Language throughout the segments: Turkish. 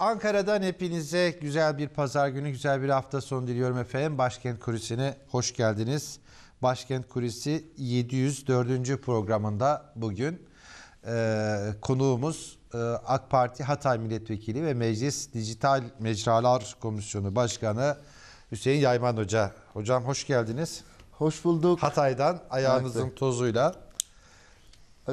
Ankara'dan hepinize güzel bir pazar günü, güzel bir hafta sonu diliyorum efendim. Başkent Kulisi'ne hoş geldiniz. Başkent Kulisi 704. programında bugün e, konuğumuz e, AK Parti Hatay Milletvekili ve Meclis Dijital Mecralar Komisyonu Başkanı Hüseyin Yayman Hoca. Hocam hoş geldiniz. Hoş bulduk. Hatay'dan ayağınızın evet. tozuyla.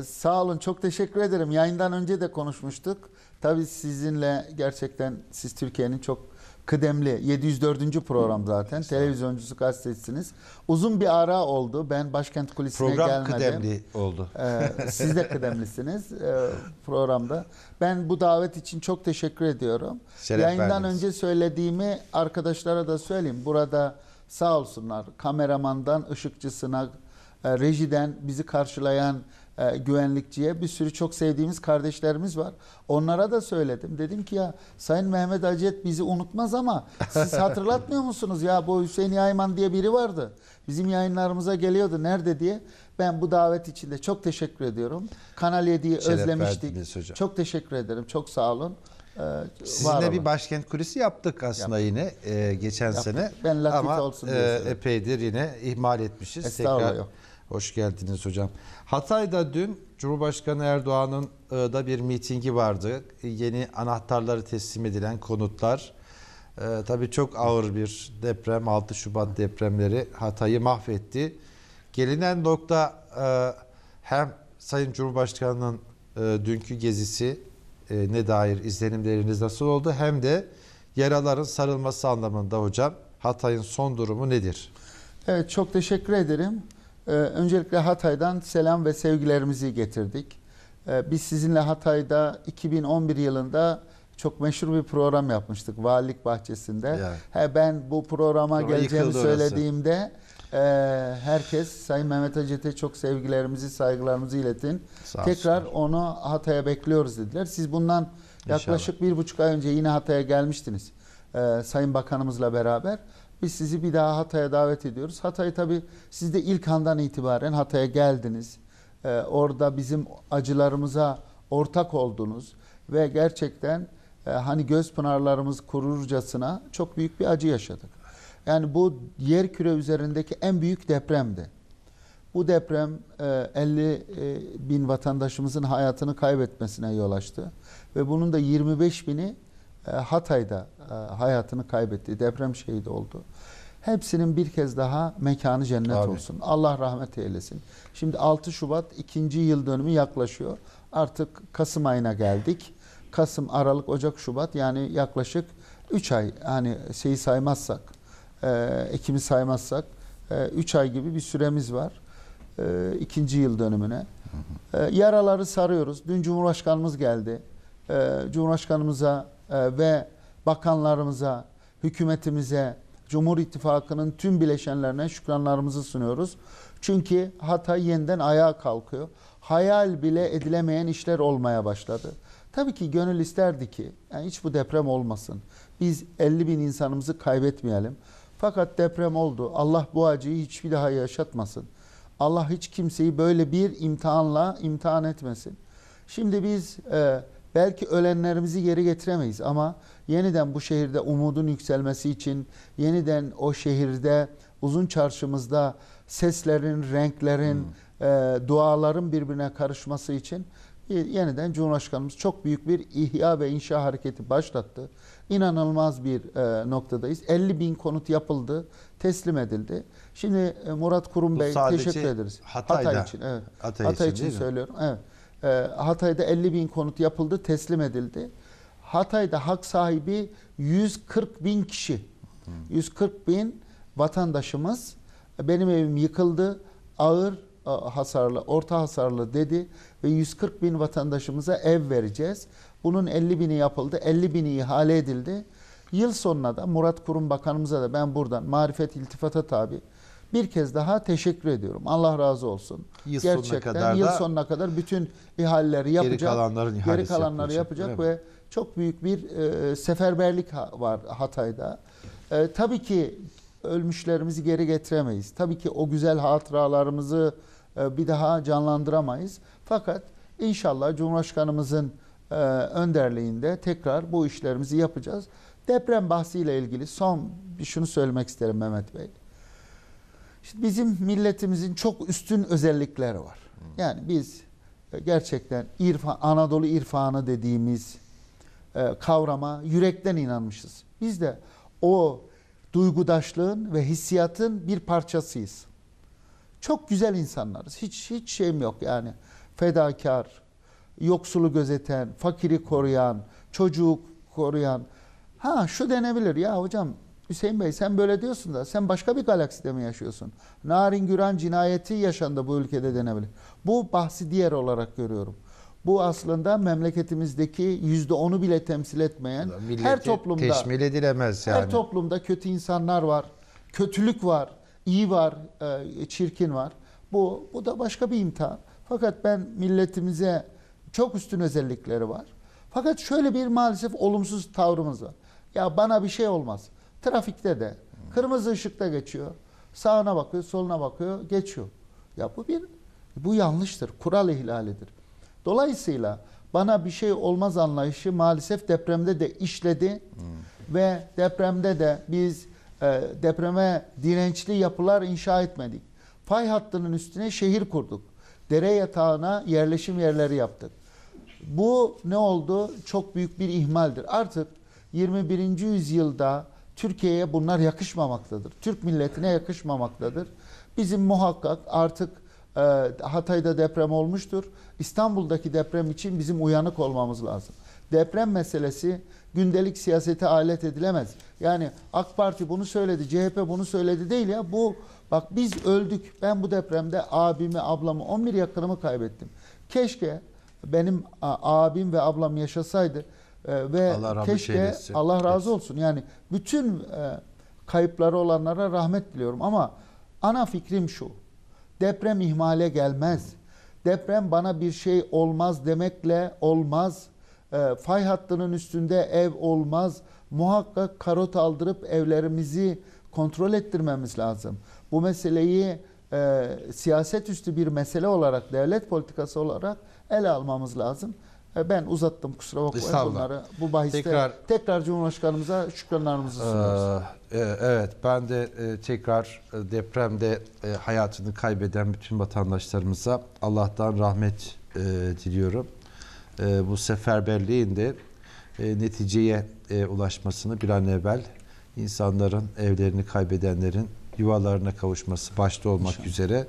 Sağ olun çok teşekkür ederim. Yayından önce de konuşmuştuk. Tabii sizinle gerçekten siz Türkiye'nin çok kıdemli 704. program zaten. Hı, Televizyoncusu gazetesiniz. Uzun bir ara oldu. Ben başkent kulisine program gelmedim. Program kıdemli oldu. Ee, siz de kıdemlisiniz e, programda. Ben bu davet için çok teşekkür ediyorum. Şeref Yayından verdiniz. önce söylediğimi arkadaşlara da söyleyeyim. Burada sağ olsunlar kameramandan ışıkçısına, e, rejiden bizi karşılayan e, güvenlikçiye bir sürü çok sevdiğimiz kardeşlerimiz var. Onlara da söyledim. Dedim ki ya Sayın Mehmet Acet bizi unutmaz ama siz hatırlatmıyor musunuz? Ya bu Hüseyin Yayman diye biri vardı. Bizim yayınlarımıza geliyordu. Nerede diye. Ben bu davet için de çok teşekkür ediyorum. Kanal 7'yi özlemiştik. Çok teşekkür ederim. Çok sağ olun. Ee, Sizinle bir başkent kulisi yaptık aslında yaptık. yine e, geçen yaptık. sene. Ben Latife Ama olsun e, epeydir yine ihmal etmişiz. Estağfurullah Tekrar... Hoş geldiniz hocam. Hatay'da dün Cumhurbaşkanı Erdoğan'ın e, da bir mitingi vardı. Yeni anahtarları teslim edilen konutlar. Ee, tabii çok ağır bir deprem, 6 Şubat depremleri Hatay'ı mahvetti. Gelinen nokta e, hem Sayın Cumhurbaşkanı'nın e, dünkü gezisi e, ne dair izlenimleriniz nasıl oldu hem de yaraların sarılması anlamında hocam Hatay'ın son durumu nedir? Evet çok teşekkür ederim. Ee, öncelikle Hatay'dan selam ve sevgilerimizi getirdik. Ee, biz sizinle Hatay'da 2011 yılında çok meşhur bir program yapmıştık valilik bahçesinde. Yani. He, ben bu programa Sonra geleceğimi söylediğimde e, herkes Sayın Mehmet Acet'e çok sevgilerimizi, saygılarımızı iletin. Sağ Tekrar olsun. onu Hatay'a bekliyoruz dediler. Siz bundan yaklaşık bir buçuk ay önce yine Hatay'a gelmiştiniz. E, Sayın Bakanımızla beraber. Biz sizi bir daha Hatay'a davet ediyoruz. Hatay tabii siz de ilk andan itibaren Hatay'a geldiniz. Ee, orada bizim acılarımıza ortak oldunuz ve gerçekten e, hani göz pınarlarımız kururcasına çok büyük bir acı yaşadık. Yani bu yer küre üzerindeki en büyük depremdi. Bu deprem 50 e, e, bin vatandaşımızın hayatını kaybetmesine yol açtı. Ve bunun da 25 bini e, Hatay'da hayatını kaybetti. Deprem şehidi oldu. Hepsinin bir kez daha mekanı cennet Abi. olsun. Allah rahmet eylesin. Şimdi 6 Şubat ikinci yıl dönümü yaklaşıyor. Artık Kasım ayına geldik. Kasım, Aralık, Ocak, Şubat yani yaklaşık 3 ay hani şeyi saymazsak, e, Ekim'i saymazsak 3 e, ay gibi bir süremiz var. E, ikinci yıl dönümüne. E, yaraları sarıyoruz. Dün Cumhurbaşkanımız geldi. E, Cumhurbaşkanımıza e, ve bakanlarımıza, hükümetimize, Cumhur İttifakı'nın tüm bileşenlerine şükranlarımızı sunuyoruz. Çünkü Hatay yeniden ayağa kalkıyor. Hayal bile edilemeyen işler olmaya başladı. Tabii ki gönül isterdi ki yani hiç bu deprem olmasın. Biz 50 bin insanımızı kaybetmeyelim. Fakat deprem oldu. Allah bu acıyı hiçbir daha yaşatmasın. Allah hiç kimseyi böyle bir imtihanla imtihan etmesin. Şimdi biz e, Belki ölenlerimizi geri getiremeyiz ama yeniden bu şehirde umudun yükselmesi için yeniden o şehirde uzun çarşımızda seslerin, renklerin, hmm. e, duaların birbirine karışması için yeniden Cumhurbaşkanımız çok büyük bir ihya ve inşa hareketi başlattı. İnanılmaz bir e, noktadayız. 50 bin konut yapıldı, teslim edildi. Şimdi e, Murat Kurum Bu Bey teşekkür ederiz. Hatay'da, Hatay için, evet. Hatay, Hatay için, için söylüyorum. Evet. Ee, Hatay'da 50 bin konut yapıldı, teslim edildi. Hatay'da hak sahibi 140 bin kişi. 140 bin vatandaşımız benim evim yıkıldı, ağır e, hasarlı, orta hasarlı dedi ve 140 bin vatandaşımıza ev vereceğiz. Bunun 50 bini yapıldı, 50 bini ihale edildi. Yıl sonuna da Murat Kurum Bakanımıza da ben buradan marifet iltifata tabi bir kez daha teşekkür ediyorum. Allah razı olsun. Yıl Gerçekten sonuna kadar yıl sonuna kadar bütün ihaleleri yapacak. Geri kalanların geri kalanları yapacak, yapacak ve çok büyük bir e, seferberlik ha, var Hatay'da. E, tabii ki ölmüşlerimizi geri getiremeyiz. Tabii ki o güzel hatıralarımızı e, bir daha canlandıramayız. Fakat inşallah Cumhurbaşkanımızın e, önderliğinde tekrar bu işlerimizi yapacağız. Deprem bahsiyle ilgili son bir şunu söylemek isterim Mehmet Bey. İşte bizim milletimizin çok üstün özellikleri var. Hmm. Yani biz e, gerçekten irfa, Anadolu irfanı dediğimiz e, kavrama yürekten inanmışız. Biz de o duygudaşlığın ve hissiyatın bir parçasıyız. Çok güzel insanlarız. Hiç hiç şeyim yok yani. Fedakar, yoksulu gözeten, fakiri koruyan, çocuğu koruyan. Ha şu denebilir ya hocam Hüseyin Bey sen böyle diyorsun da sen başka bir galakside mi yaşıyorsun? Narin Güran cinayeti yaşandı bu ülkede denebilir. Bu bahsi diğer olarak görüyorum. Bu aslında memleketimizdeki yüzde onu bile temsil etmeyen her toplumda teşmil edilemez yani. Her toplumda kötü insanlar var, kötülük var, iyi var, e, çirkin var. Bu bu da başka bir imtihan. Fakat ben milletimize çok üstün özellikleri var. Fakat şöyle bir maalesef olumsuz tavrımız var. Ya bana bir şey olmaz. Trafikte de. Kırmızı ışıkta geçiyor. Sağına bakıyor, soluna bakıyor, geçiyor. Ya bu bir bu yanlıştır. Kural ihlalidir. Dolayısıyla bana bir şey olmaz anlayışı maalesef depremde de işledi hmm. ve depremde de biz e, depreme dirençli yapılar inşa etmedik. Fay hattının üstüne şehir kurduk. Dere yatağına yerleşim yerleri yaptık. Bu ne oldu? Çok büyük bir ihmaldir. Artık 21. yüzyılda Türkiye'ye bunlar yakışmamaktadır. Türk milletine yakışmamaktadır. Bizim muhakkak artık e, Hatay'da deprem olmuştur. İstanbul'daki deprem için bizim uyanık olmamız lazım. Deprem meselesi gündelik siyasete alet edilemez. Yani AK Parti bunu söyledi, CHP bunu söyledi değil ya. Bu bak biz öldük. Ben bu depremde abimi, ablamı, 11 yakınımı kaybettim. Keşke benim abim ve ablam yaşasaydı ee, ve Allah keşke Allah razı olsun. Yani bütün e, kayıpları olanlara rahmet diliyorum ama ana fikrim şu. Deprem ihmale gelmez. Deprem bana bir şey olmaz demekle olmaz. E, fay hattının üstünde ev olmaz. Muhakkak karot aldırıp evlerimizi kontrol ettirmemiz lazım. Bu meseleyi e, siyaset üstü bir mesele olarak, devlet politikası olarak ele almamız lazım. E, ben uzattım kusura bakmayın bunları. Bu bahiste tekrar, tekrar Cumhurbaşkanımıza şükranlarımızı ee, sunuyoruz. E, evet ben de e, tekrar e, depremde e, hayatını kaybeden bütün vatandaşlarımıza Allah'tan rahmet e, diliyorum. E, bu seferberliğin de e, neticeye e, ulaşmasını bir an evvel insanların evlerini kaybedenlerin yuvalarına kavuşması başta olmak İnşallah. üzere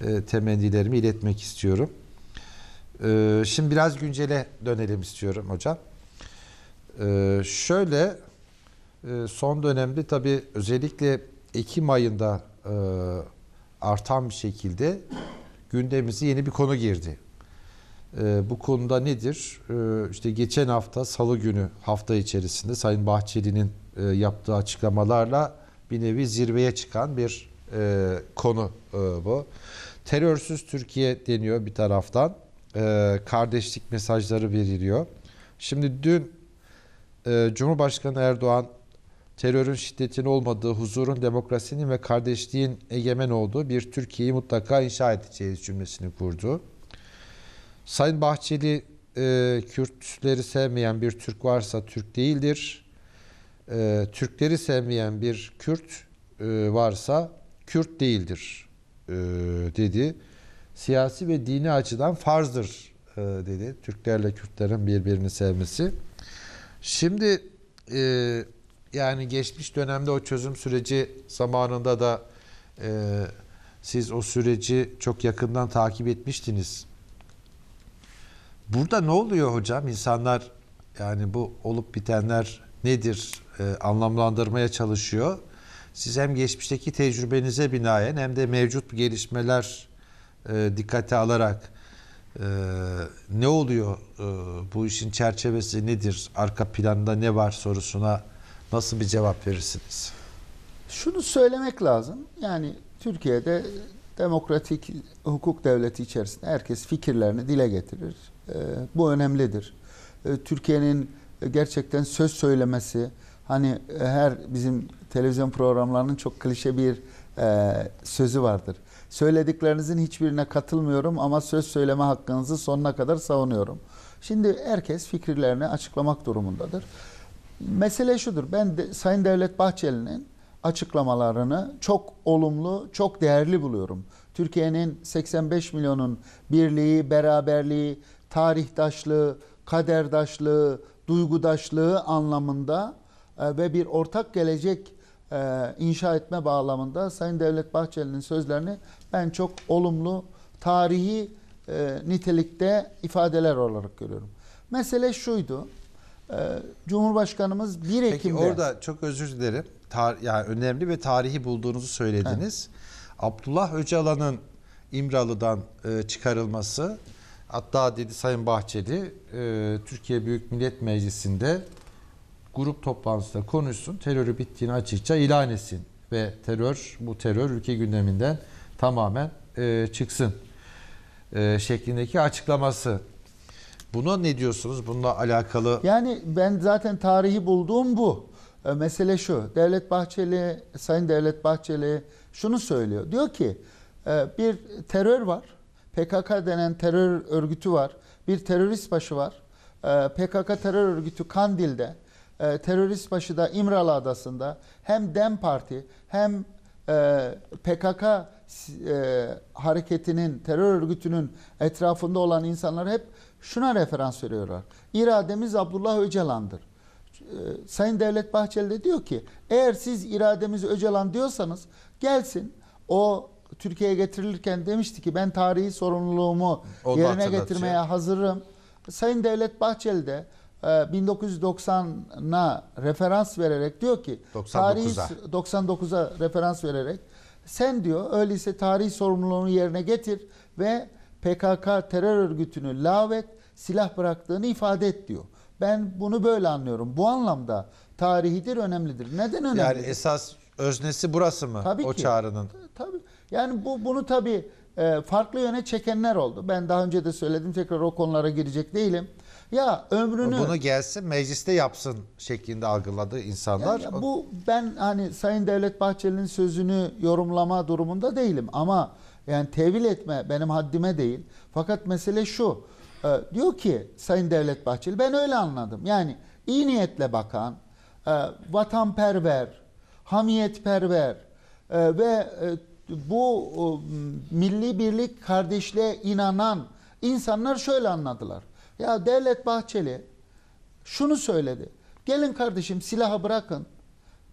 e, temennilerimi iletmek istiyorum. Ee, şimdi biraz güncele dönelim istiyorum hocam. Ee, şöyle e, son dönemde tabii özellikle Ekim ayında e, artan bir şekilde gündemimize yeni bir konu girdi. E, bu konuda nedir? E, işte geçen hafta Salı günü hafta içerisinde Sayın Bahçeli'nin e, yaptığı açıklamalarla bir nevi zirveye çıkan bir e, konu e, bu. Terörsüz Türkiye deniyor bir taraftan e, kardeşlik mesajları veriliyor. Şimdi dün e, Cumhurbaşkanı Erdoğan terörün şiddetin olmadığı, huzurun, demokrasinin ve kardeşliğin egemen olduğu bir Türkiye'yi mutlaka inşa edeceğiz cümlesini kurdu. Sayın Bahçeli e, Kürtleri sevmeyen bir Türk varsa Türk değildir. E, Türkleri sevmeyen bir Kürt e, varsa Kürt değildir e, dedi siyasi ve dini açıdan farzdır e, dedi. Türklerle Kürtlerin birbirini sevmesi. Şimdi e, yani geçmiş dönemde o çözüm süreci zamanında da e, siz o süreci çok yakından takip etmiştiniz. Burada ne oluyor hocam? İnsanlar yani bu olup bitenler nedir e, anlamlandırmaya çalışıyor. Siz hem geçmişteki tecrübenize binaen hem de mevcut gelişmeler e, dikkate alarak e, ne oluyor e, bu işin çerçevesi nedir arka planda ne var sorusuna nasıl bir cevap verirsiniz? Şunu söylemek lazım yani Türkiye'de demokratik hukuk devleti içerisinde herkes fikirlerini dile getirir. bu önemlidir. Türkiye'nin gerçekten söz söylemesi hani her bizim televizyon programlarının çok klişe bir sözü vardır. Söylediklerinizin hiçbirine katılmıyorum ama söz söyleme hakkınızı sonuna kadar savunuyorum. Şimdi herkes fikirlerini açıklamak durumundadır. Mesele şudur. Ben de, Sayın Devlet Bahçeli'nin açıklamalarını çok olumlu, çok değerli buluyorum. Türkiye'nin 85 milyonun birliği, beraberliği, tarihdaşlığı, kaderdaşlığı, duygudaşlığı anlamında e, ve bir ortak gelecek e, inşa etme bağlamında Sayın Devlet Bahçeli'nin sözlerini ben çok olumlu tarihi e, nitelikte ifadeler olarak görüyorum. Mesele şuydu. E, Cumhurbaşkanımız 1 Ekim'de... Peki orada çok özür dilerim. Tar yani önemli ve tarihi bulduğunuzu söylediniz. Evet. Abdullah Öcalan'ın İmralı'dan e, çıkarılması hatta dedi Sayın Bahçeli e, Türkiye Büyük Millet Meclisi'nde grup toplantısında konuşsun, terörü bittiğini açıkça ilan etsin ve terör bu terör ülke gündeminden tamamen e, çıksın e, şeklindeki açıklaması. Buna ne diyorsunuz? Bununla alakalı Yani ben zaten tarihi bulduğum bu. E, mesele şu. Devlet Bahçeli, Sayın Devlet Bahçeli şunu söylüyor. Diyor ki e, bir terör var. PKK denen terör örgütü var. Bir terörist başı var. E, PKK terör örgütü Kandil'de e, terörist başı da İmralı Adası'nda hem DEM Parti hem e, PKK e, hareketinin, terör örgütünün etrafında olan insanlar hep şuna referans veriyorlar. İrademiz Abdullah Öcalan'dır. E, Sayın Devlet Bahçeli de diyor ki eğer siz irademiz Öcalan diyorsanız gelsin o Türkiye'ye getirilirken demişti ki ben tarihi sorumluluğumu Onu yerine getirmeye hazırım. Sayın Devlet Bahçeli de 1990'a ee, referans vererek diyor ki 99'a 99'a referans vererek sen diyor öyleyse tarihi sorumluluğunu yerine getir ve PKK terör örgütünü lavet silah bıraktığını ifade et diyor. Ben bunu böyle anlıyorum. Bu anlamda tarihidir önemlidir. Neden önemli? Yani esas öznesi burası mı tabii o ki. çağrının? Tabii. Yani bu bunu tabii e, farklı yöne çekenler oldu. Ben daha önce de söyledim tekrar o konulara girecek değilim. Ya ömrünü... Bunu gelsin mecliste yapsın şeklinde algıladı insanlar. Yani bu ben hani Sayın Devlet Bahçeli'nin sözünü yorumlama durumunda değilim ama yani tevil etme benim haddime değil. Fakat mesele şu e, diyor ki Sayın Devlet Bahçeli ben öyle anladım. Yani iyi niyetle bakan, e, vatanperver, hamiyetperver e, ve bu milli birlik kardeşliğe inanan insanlar şöyle anladılar. Ya Devlet Bahçeli şunu söyledi. Gelin kardeşim silahı bırakın.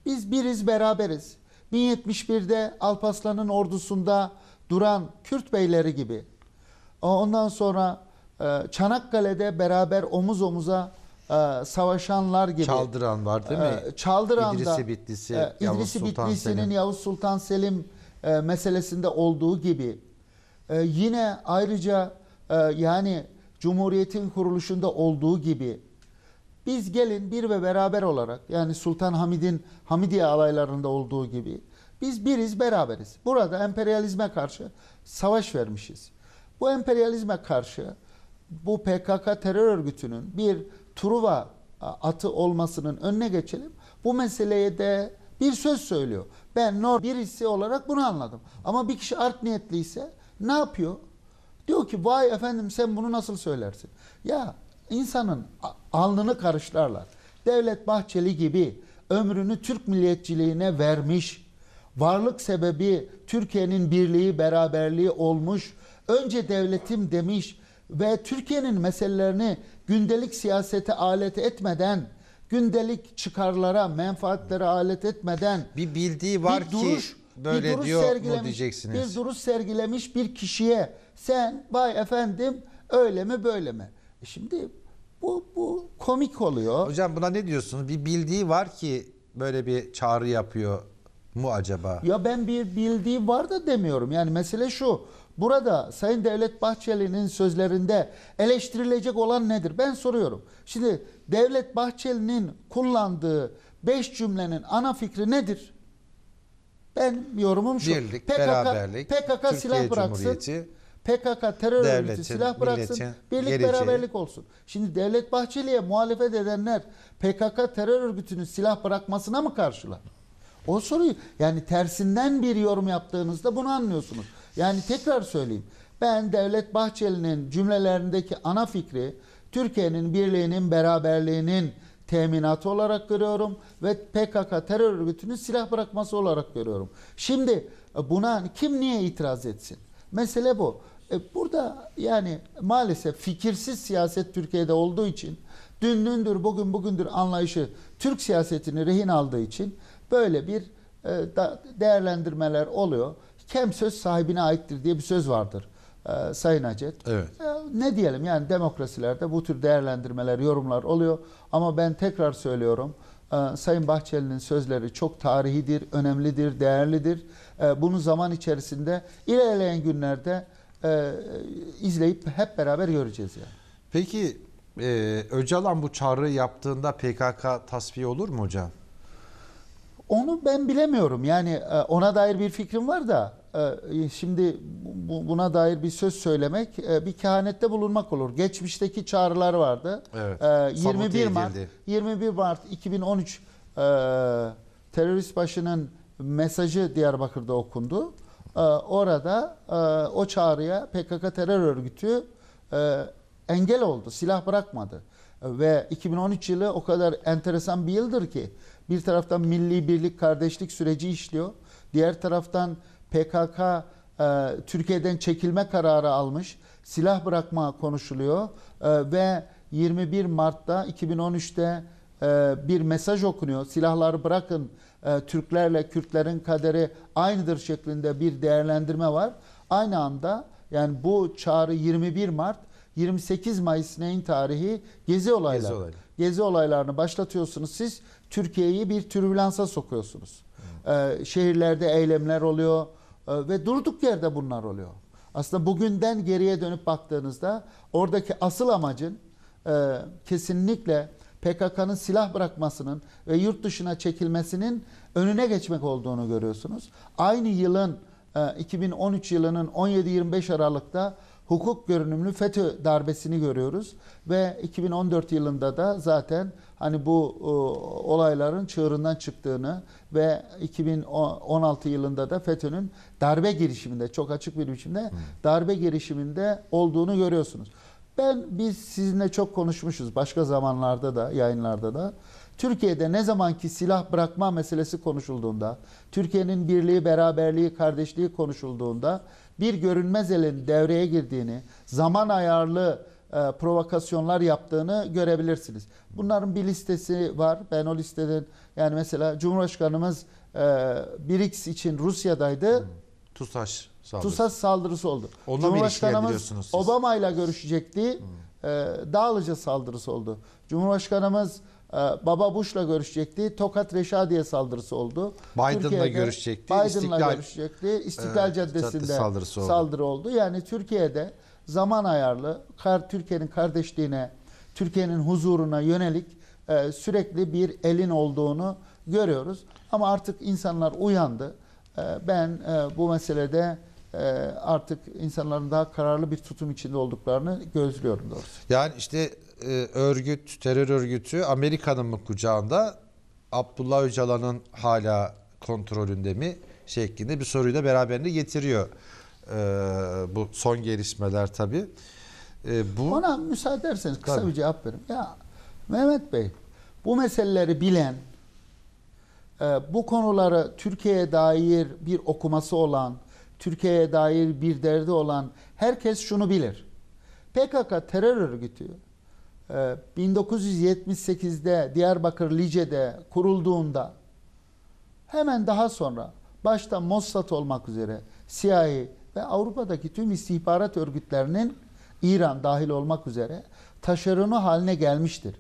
Biz biriz beraberiz. 1071'de Alparslan'ın ordusunda duran Kürt beyleri gibi. Ondan sonra e, Çanakkale'de beraber omuz omuza e, savaşanlar gibi. Çaldıran var değil mi? E, çaldıran İdrisi da, Bitlisi, İdrisi Yavuz Bitlisi'nin Yavuz Sultan Selim meselesinde olduğu gibi. Yine ayrıca yani Cumhuriyet'in kuruluşunda olduğu gibi biz gelin bir ve beraber olarak yani Sultan Hamid'in Hamidiye alaylarında olduğu gibi biz biriz beraberiz. Burada emperyalizme karşı savaş vermişiz. Bu emperyalizme karşı bu PKK terör örgütünün bir Truva atı olmasının önüne geçelim. Bu meseleye de bir söz söylüyor. Ben nor birisi olarak bunu anladım. Ama bir kişi art niyetliyse ne yapıyor? Diyor ki vay efendim sen bunu nasıl söylersin? Ya insanın alnını karışlarlar. Devlet Bahçeli gibi ömrünü Türk milliyetçiliğine vermiş, varlık sebebi Türkiye'nin birliği, beraberliği olmuş, önce devletim demiş ve Türkiye'nin meselelerini gündelik siyasete alet etmeden gündelik çıkarlara, menfaatlere alet etmeden bir bildiği var bir duruş, ki böyle bir duruş diyor mu diyeceksiniz? Bir duruş sergilemiş bir kişiye sen bay efendim öyle mi böyle mi? E şimdi bu, bu komik oluyor. Hocam buna ne diyorsunuz? Bir bildiği var ki böyle bir çağrı yapıyor mu acaba? Ya ben bir bildiği var da demiyorum. Yani mesele şu. Burada Sayın Devlet Bahçeli'nin sözlerinde eleştirilecek olan nedir? Ben soruyorum. Şimdi Devlet Bahçeli'nin kullandığı beş cümlenin ana fikri nedir? Ben yorumum şu. Birlik, PKK, beraberlik, PKK Türkiye silah bıraksın. Cumhuriyeti. PKK terör Devletin, örgütü silah bıraksın. birlik geleceği. beraberlik olsun. Şimdi Devlet Bahçeli'ye muhalefet edenler PKK terör örgütünün silah bırakmasına mı karşılar? O soruyu yani tersinden bir yorum yaptığınızda bunu anlıyorsunuz. Yani tekrar söyleyeyim. Ben Devlet Bahçeli'nin cümlelerindeki ana fikri Türkiye'nin birliğinin, beraberliğinin teminatı olarak görüyorum ve PKK terör örgütünün silah bırakması olarak görüyorum. Şimdi e, buna kim niye itiraz etsin? Mesele bu. E, burada yani maalesef fikirsiz siyaset Türkiye'de olduğu için dün dündür bugün bugündür anlayışı Türk siyasetini rehin aldığı için böyle bir e, değerlendirmeler oluyor. Kem söz sahibine aittir diye bir söz vardır. Ee, Sayın Acet. Evet. Ee, ne diyelim yani demokrasilerde bu tür değerlendirmeler, yorumlar oluyor. Ama ben tekrar söylüyorum. Ee, Sayın Bahçeli'nin sözleri çok tarihidir, önemlidir, değerlidir. Ee, bunu zaman içerisinde ilerleyen günlerde e, izleyip hep beraber göreceğiz yani. Peki e, Öcalan bu çağrı yaptığında PKK tasfiye olur mu hocam? Onu ben bilemiyorum. Yani e, ona dair bir fikrim var da e, şimdi buna dair bir söz söylemek e, bir kehanette bulunmak olur. Geçmişteki çağrılar vardı. Evet. 21 Mart 21 Mart 2013 terörist başının mesajı Diyarbakır'da okundu. Ee, orada e, o çağrıya PKK terör örgütü e, engel oldu. Silah bırakmadı. Ve 2013 yılı o kadar enteresan bir yıldır ki bir taraftan milli birlik kardeşlik süreci işliyor. Diğer taraftan PKK e, Türkiye'den çekilme kararı almış. Silah bırakma konuşuluyor ve 21 Mart'ta 2013'te e, bir mesaj okunuyor. Silahları bırakın, e, Türklerle Kürtlerin kaderi aynıdır şeklinde bir değerlendirme var. Aynı anda yani bu çağrı 21 Mart, 28 Mayıs neyin tarihi? Gezi olayları. Gezi, olayları. Gezi olaylarını başlatıyorsunuz. Siz Türkiye'yi bir türbülansa sokuyorsunuz. Ee, şehirlerde eylemler oluyor ee, ve durduk yerde bunlar oluyor. Aslında bugünden geriye dönüp baktığınızda oradaki asıl amacın e, kesinlikle PKK'nın silah bırakmasının ve yurt dışına çekilmesinin önüne geçmek olduğunu görüyorsunuz. Aynı yılın 2013 e, yılının 17-25 Aralık'ta hukuk görünümlü FETÖ darbesini görüyoruz ve 2014 yılında da zaten hani bu e, olayların çığırından çıktığını ve 2016 yılında da FETÖ'nün darbe girişiminde çok açık bir biçimde darbe girişiminde olduğunu görüyorsunuz. Ben biz sizinle çok konuşmuşuz başka zamanlarda da yayınlarda da. Türkiye'de ne zamanki silah bırakma meselesi konuşulduğunda, Türkiye'nin birliği, beraberliği, kardeşliği konuşulduğunda bir görünmez elin devreye girdiğini, zaman ayarlı e, provokasyonlar yaptığını görebilirsiniz. Bunların bir listesi var. Ben o listeden yani mesela Cumhurbaşkanımız e, BRICS için Rusya'daydı. Hmm. TUSAŞ saldırısı. TUSAS saldırısı oldu. Onunla Cumhurbaşkanımız Obama ile görüşecekti. Hmm. E, Dağlıca saldırısı oldu. Cumhurbaşkanımız e, Baba Bush'la görüşecekti. Tokat Reşadiye saldırısı oldu. Biden'la görüşecekti. Biden'la görüşecekti. İstiklal e, Caddesi'nde saldırısı oldu. saldırı oldu. Yani Türkiye'de zaman ayarlı kar Türkiye'nin kardeşliğine, Türkiye'nin huzuruna yönelik e, sürekli bir elin olduğunu görüyoruz. Ama artık insanlar uyandı. E, ben e, bu meselede e, artık insanların daha kararlı bir tutum içinde olduklarını gözlüyorum doğrusu. Yani işte e, örgüt, terör örgütü Amerika'nın mı kucağında Abdullah Öcalan'ın hala kontrolünde mi şeklinde şey bir soruyu da beraberinde getiriyor. E, bu son gelişmeler tabii. E, bu... Ona müsaade ederseniz kısa Tabii. bir cevap verim. Ya Mehmet Bey bu meseleleri bilen, bu konuları Türkiye'ye dair bir okuması olan, Türkiye'ye dair bir derdi olan herkes şunu bilir. PKK terör örgütü 1978'de e, Diyarbakır Lice'de kurulduğunda hemen daha sonra başta Mossad olmak üzere CIA ve Avrupa'daki tüm istihbarat örgütlerinin İran dahil olmak üzere taşeronu haline gelmiştir.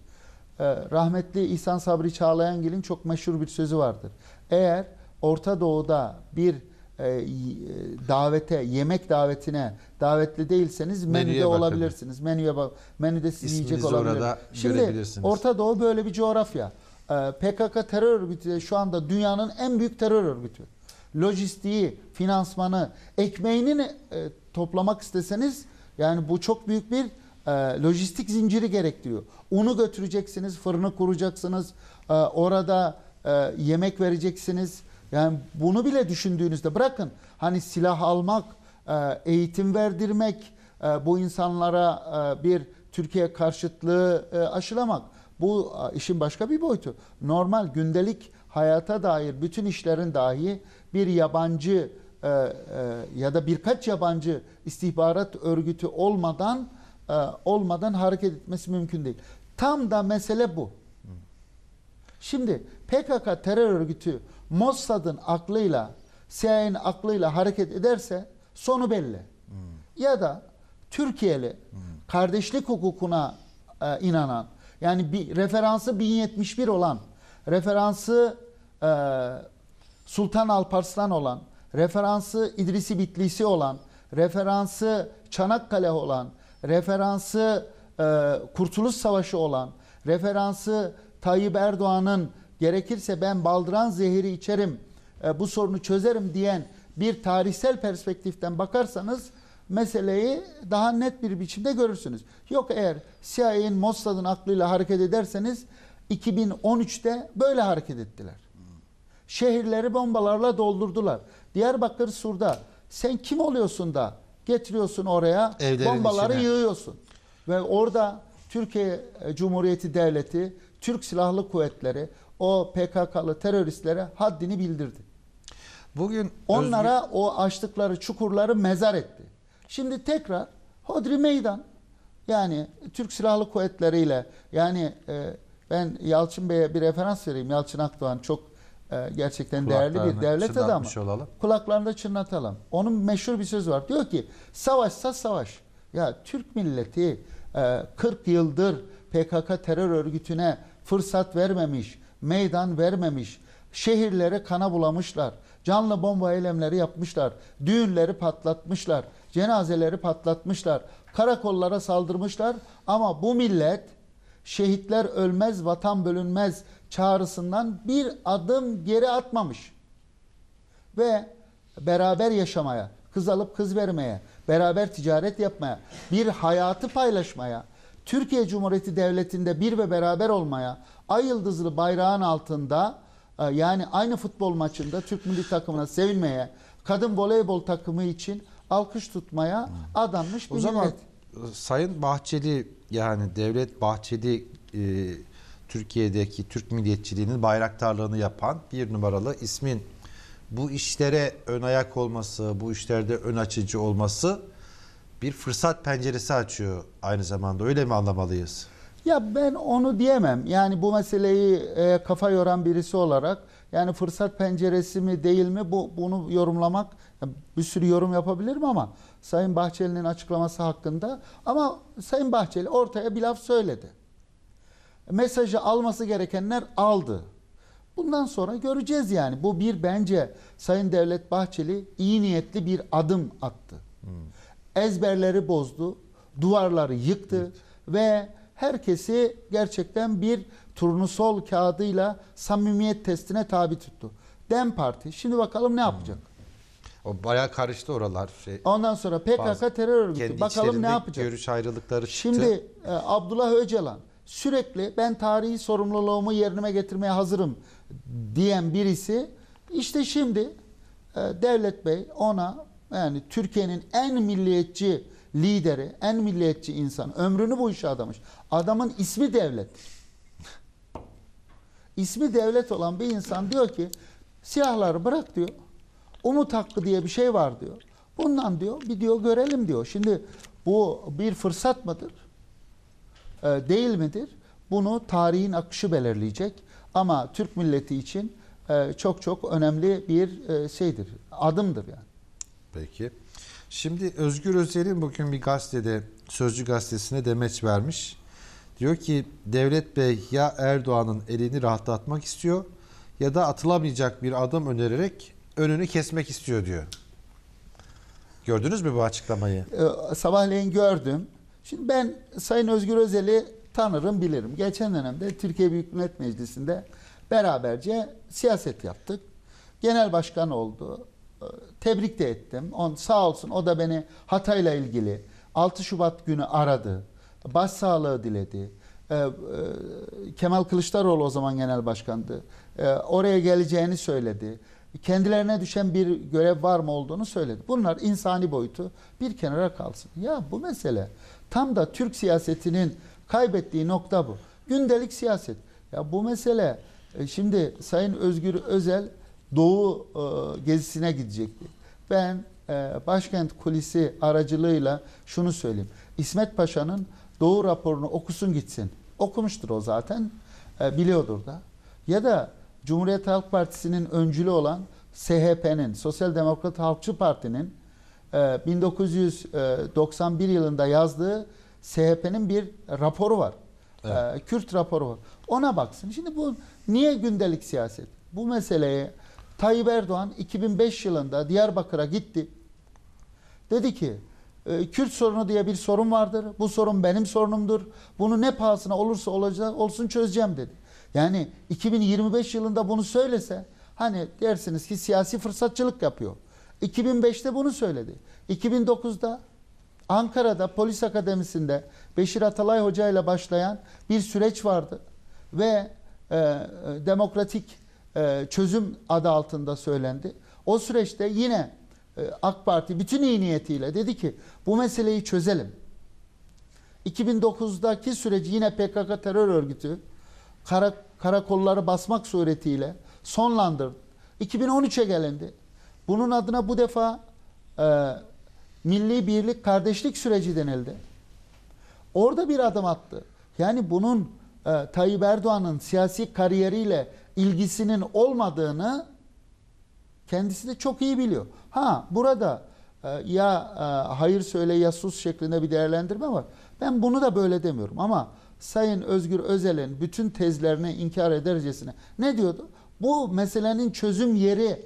E, rahmetli İhsan Sabri Çağlayangil'in çok meşhur bir sözü vardır. Eğer Orta Doğu'da bir e, e, davete, yemek davetine davetli değilseniz menüde Menüye olabilirsiniz. Menüye bak. Menüde siz yiyecek olabilir. Şimdi Orta Doğu böyle bir coğrafya. E, PKK terör örgütü şu anda dünyanın en büyük terör örgütü. Lojistiği, finansmanı, ekmeğini toplamak isteseniz yani bu çok büyük bir lojistik zinciri gerektiriyor. Unu götüreceksiniz, fırını kuracaksınız, orada yemek vereceksiniz yani bunu bile düşündüğünüzde bırakın hani silah almak, e, eğitim verdirmek, e, bu insanlara e, bir Türkiye karşıtlığı aşılamak. Bu işin başka bir boyutu. Normal gündelik hayata dair bütün işlerin dahi bir yabancı ya da birkaç yabancı istihbarat örgütü olmadan olmadan hareket etmesi mümkün değil. Tam da mesele bu. Şimdi PKK terör örgütü Mossad'ın aklıyla, CIA'nin aklıyla hareket ederse sonu belli. Hmm. Ya da Türkiye'li hmm. kardeşlik hukukuna e, inanan, yani bir referansı 1071 olan, referansı e, Sultan Alparslan olan, referansı İdrisi Bitlisi olan, referansı Çanakkale olan, referansı e, Kurtuluş Savaşı olan, referansı Tayyip Erdoğan'ın gerekirse ben baldıran zehri içerim, e, bu sorunu çözerim diyen bir tarihsel perspektiften bakarsanız meseleyi daha net bir biçimde görürsünüz. Yok eğer CIA'nin Mossad'ın aklıyla hareket ederseniz 2013'te böyle hareket ettiler. Şehirleri bombalarla doldurdular. Diyarbakır Sur'da sen kim oluyorsun da getiriyorsun oraya Evlerin bombaları içine. yığıyorsun. Ve orada Türkiye Cumhuriyeti Devleti, Türk Silahlı Kuvvetleri o PKK'lı teröristlere haddini bildirdi. Bugün onlara özgür... o açtıkları çukurları mezar etti. Şimdi tekrar Hodri Meydan yani Türk Silahlı Kuvvetleri ile yani e, ben Yalçın Bey'e bir referans vereyim. Yalçın Akdoğan çok e, gerçekten değerli bir devlet adamı. Olalım. Kulaklarında çınlatalım. Onun meşhur bir söz var. Diyor ki savaşsa savaş. Ya Türk milleti e, 40 yıldır PKK terör örgütüne fırsat vermemiş, meydan vermemiş. Şehirleri kana bulamışlar. Canlı bomba eylemleri yapmışlar. Düğünleri patlatmışlar. Cenazeleri patlatmışlar. Karakollara saldırmışlar. Ama bu millet şehitler ölmez, vatan bölünmez çağrısından bir adım geri atmamış. Ve beraber yaşamaya, kız alıp kız vermeye, beraber ticaret yapmaya, bir hayatı paylaşmaya, Türkiye Cumhuriyeti Devleti'nde bir ve beraber olmaya, Ay yıldızlı bayrağın altında e, yani aynı futbol maçında Türk milli takımına sevinmeye, kadın voleybol takımı için alkış tutmaya adanmış bir o zaman, millet. E, Sayın Bahçeli yani Devlet Bahçeli e, Türkiye'deki Türk milliyetçiliğinin bayraktarlığını yapan bir numaralı ismin bu işlere ön ayak olması, bu işlerde ön açıcı olması bir fırsat penceresi açıyor aynı zamanda. Öyle mi anlamalıyız? Ya ben onu diyemem. Yani bu meseleyi e, kafa yoran birisi olarak yani fırsat penceresi mi değil mi bu bunu yorumlamak bir sürü yorum yapabilirim ama Sayın Bahçeli'nin açıklaması hakkında ama Sayın Bahçeli ortaya bir laf söyledi. Mesajı alması gerekenler aldı. Bundan sonra göreceğiz yani. Bu bir bence Sayın Devlet Bahçeli iyi niyetli bir adım attı. Hmm. Ezberleri bozdu, duvarları yıktı evet. ve herkesi gerçekten bir turnusol kağıdıyla samimiyet testine tabi tuttu. Dem Parti şimdi bakalım ne hmm. yapacak? O bayağı karıştı oralar. Şey, Ondan sonra PKK terör örgütü bakalım ne yapacak? Görüş ayrılıkları çıktı. Şimdi e, Abdullah Öcalan sürekli ben tarihi sorumluluğumu yerine getirmeye hazırım diyen birisi işte şimdi e, Devlet Bey ona yani Türkiye'nin en milliyetçi lideri, en milliyetçi insan ömrünü bu işe adamış. Adamın ismi devlet. İsmi devlet olan bir insan diyor ki siyahları bırak diyor. Umut hakkı diye bir şey var diyor. Bundan diyor bir diyor görelim diyor. Şimdi bu bir fırsat mıdır? Ee, değil midir? Bunu tarihin akışı belirleyecek. Ama Türk milleti için e, çok çok önemli bir e, şeydir. Adımdır yani. Peki. Şimdi Özgür Özel'in bugün bir gazetede, Sözcü Gazetesi'ne demeç vermiş. Diyor ki Devlet Bey ya Erdoğan'ın elini rahatlatmak istiyor ya da atılamayacak bir adım önererek önünü kesmek istiyor diyor. Gördünüz mü bu açıklamayı? Ee, sabahleyin gördüm. Şimdi ben Sayın Özgür Özel'i tanırım, bilirim. Geçen dönemde Türkiye Büyük Millet Meclisi'nde beraberce siyaset yaptık. Genel başkan oldu tebrik de ettim. On, sağ olsun o da beni Hatay'la ilgili 6 Şubat günü aradı. Başsağlığı diledi. E, e, Kemal Kılıçdaroğlu o zaman genel başkandı. E, oraya geleceğini söyledi. Kendilerine düşen bir görev var mı olduğunu söyledi. Bunlar insani boyutu bir kenara kalsın. Ya bu mesele tam da Türk siyasetinin kaybettiği nokta bu. Gündelik siyaset. Ya bu mesele e, şimdi Sayın Özgür Özel Doğu e, gezisine gidecekti. Ben e, başkent kulisi aracılığıyla şunu söyleyeyim. İsmet Paşa'nın Doğu raporunu okusun gitsin. Okumuştur o zaten. E, biliyordur da. Ya da Cumhuriyet Halk Partisi'nin öncülü olan SHP'nin, Sosyal Demokrat Halkçı Parti'nin e, 1991 yılında yazdığı SHP'nin bir raporu var. E, evet. E, Kürt raporu var. Ona baksın. Şimdi bu niye gündelik siyaset? Bu meseleyi Tayyip Erdoğan 2005 yılında Diyarbakır'a gitti. Dedi ki ee, Kürt sorunu diye bir sorun vardır. Bu sorun benim sorunumdur. Bunu ne pahasına olursa olacak, olsun çözeceğim dedi. Yani 2025 yılında bunu söylese hani dersiniz ki siyasi fırsatçılık yapıyor. 2005'te bunu söyledi. 2009'da Ankara'da polis akademisinde Beşir Atalay Hoca ile başlayan bir süreç vardı. Ve e, e demokratik e, çözüm adı altında söylendi. O süreçte yine e, AK Parti bütün iyi niyetiyle dedi ki bu meseleyi çözelim. 2009'daki süreci yine PKK terör örgütü kara, karakolları basmak suretiyle sonlandırdı. 2013'e gelindi. Bunun adına bu defa e, milli birlik kardeşlik süreci denildi. Orada bir adım attı. Yani bunun e, Tayyip Erdoğan'ın siyasi kariyeriyle ilgisinin olmadığını kendisi de çok iyi biliyor. Ha burada e, ya e, hayır söyle ya sus şeklinde bir değerlendirme var. Ben bunu da böyle demiyorum ama Sayın Özgür Özel'in bütün tezlerine inkar edercesine ne diyordu? Bu meselenin çözüm yeri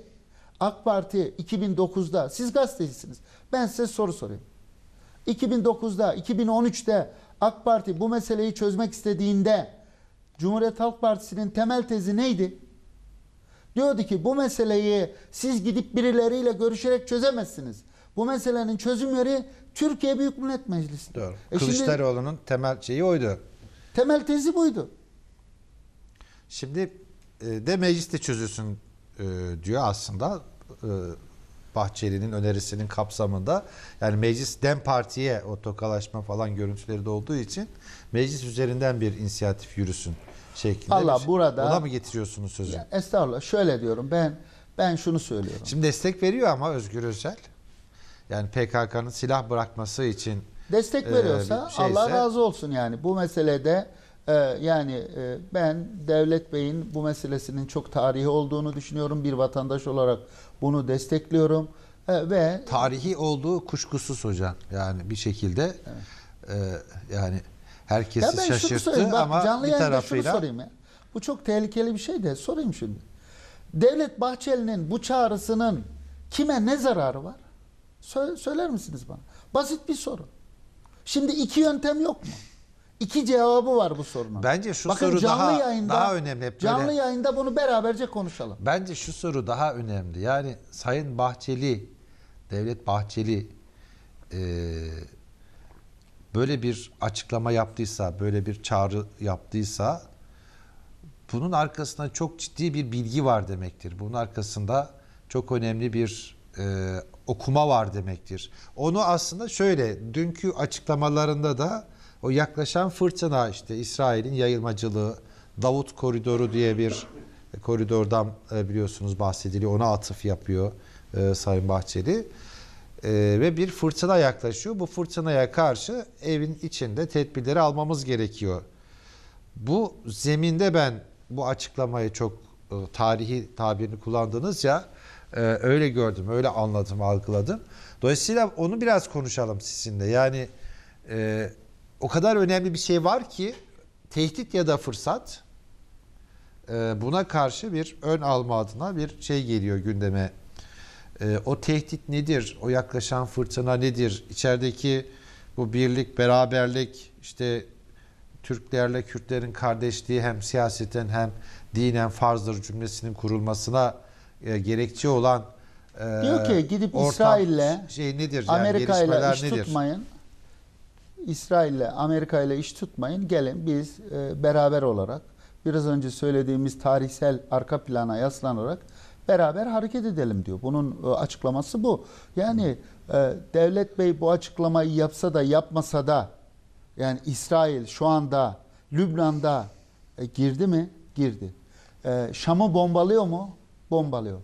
AK Parti 2009'da siz gazetecisiniz. Ben size soru sorayım. 2009'da, 2013'te AK Parti bu meseleyi çözmek istediğinde Cumhuriyet Halk Partisi'nin temel tezi neydi? Diyordu ki bu meseleyi siz gidip birileriyle görüşerek çözemezsiniz. Bu meselenin çözüm yeri Türkiye Büyük Millet Meclisi. Doğru. E Kılıçdaroğlu'nun şimdi, temel şeyi oydu. Temel tezi buydu. Şimdi e, de mecliste çözülsün e, diyor aslında e, Bahçeli'nin önerisinin kapsamında. Yani meclis Dem Parti'ye o tokalaşma falan görüntüleri de olduğu için meclis üzerinden bir inisiyatif yürüsün şeklinde. Allah şey. burada. Ona mı getiriyorsunuz sözü? Ya, estağfurullah. Şöyle diyorum ben ben şunu söylüyorum. Şimdi destek veriyor ama Özgür Özel. Yani PKK'nın silah bırakması için destek e, veriyorsa e, şeyse, Allah razı olsun yani bu meselede e, yani e, ben Devlet Bey'in bu meselesinin çok tarihi olduğunu düşünüyorum. Bir vatandaş olarak bunu destekliyorum e, ve tarihi olduğu kuşkusuz hocam. Yani bir şekilde evet. e, yani herkesi ya ben şaşırttı şunu Bak, ama canlı bir tarafıyla. Şunu sorayım ya. Bu çok tehlikeli bir şey de sorayım şimdi. Devlet Bahçeli'nin bu çağrısının kime ne zararı var? Sö söyler misiniz bana? Basit bir soru. Şimdi iki yöntem yok mu? İki cevabı var bu sorunun. Bence şu Bakın soru canlı daha yayında, daha önemli. Hep canlı yayında bunu beraberce konuşalım. Bence şu soru daha önemli. Yani Sayın Bahçeli, Devlet Bahçeli e, böyle bir açıklama yaptıysa, böyle bir çağrı yaptıysa bunun arkasında çok ciddi bir bilgi var demektir. Bunun arkasında çok önemli bir e, okuma var demektir. Onu aslında şöyle dünkü açıklamalarında da o yaklaşan fırtına işte İsrail'in yayılmacılığı, Davut koridoru diye bir e, koridordan e, biliyorsunuz bahsediliyor. Ona atıf yapıyor e, Sayın Bahçeli e, ve bir fırtına yaklaşıyor. Bu fırtınaya karşı evin içinde tedbirleri almamız gerekiyor. Bu zeminde ben bu açıklamayı çok e, tarihi tabirini kullandınız ya e, öyle gördüm, öyle anladım, algıladım. Dolayısıyla onu biraz konuşalım sizinle. Yani e, o kadar önemli bir şey var ki tehdit ya da fırsat e, buna karşı bir ön alma adına bir şey geliyor gündeme e, o tehdit nedir? O yaklaşan fırtına nedir? İçerideki bu birlik, beraberlik, işte Türklerle Kürtlerin kardeşliği hem siyaseten hem dinen farzdır cümlesinin kurulmasına e, gerekçe olan e, diyor ki gidip İsrail'le şey nedir yani Amerika ile iş nedir? tutmayın. İsrail'le Amerika ile iş tutmayın. Gelin biz e, beraber olarak biraz önce söylediğimiz tarihsel arka plana yaslanarak beraber hareket edelim diyor. Bunun e, açıklaması bu. Yani e, Devlet Bey bu açıklamayı yapsa da yapmasa da yani İsrail şu anda Lübnan'da e, girdi mi? Girdi. E, Şam'ı bombalıyor mu? Bombalıyor.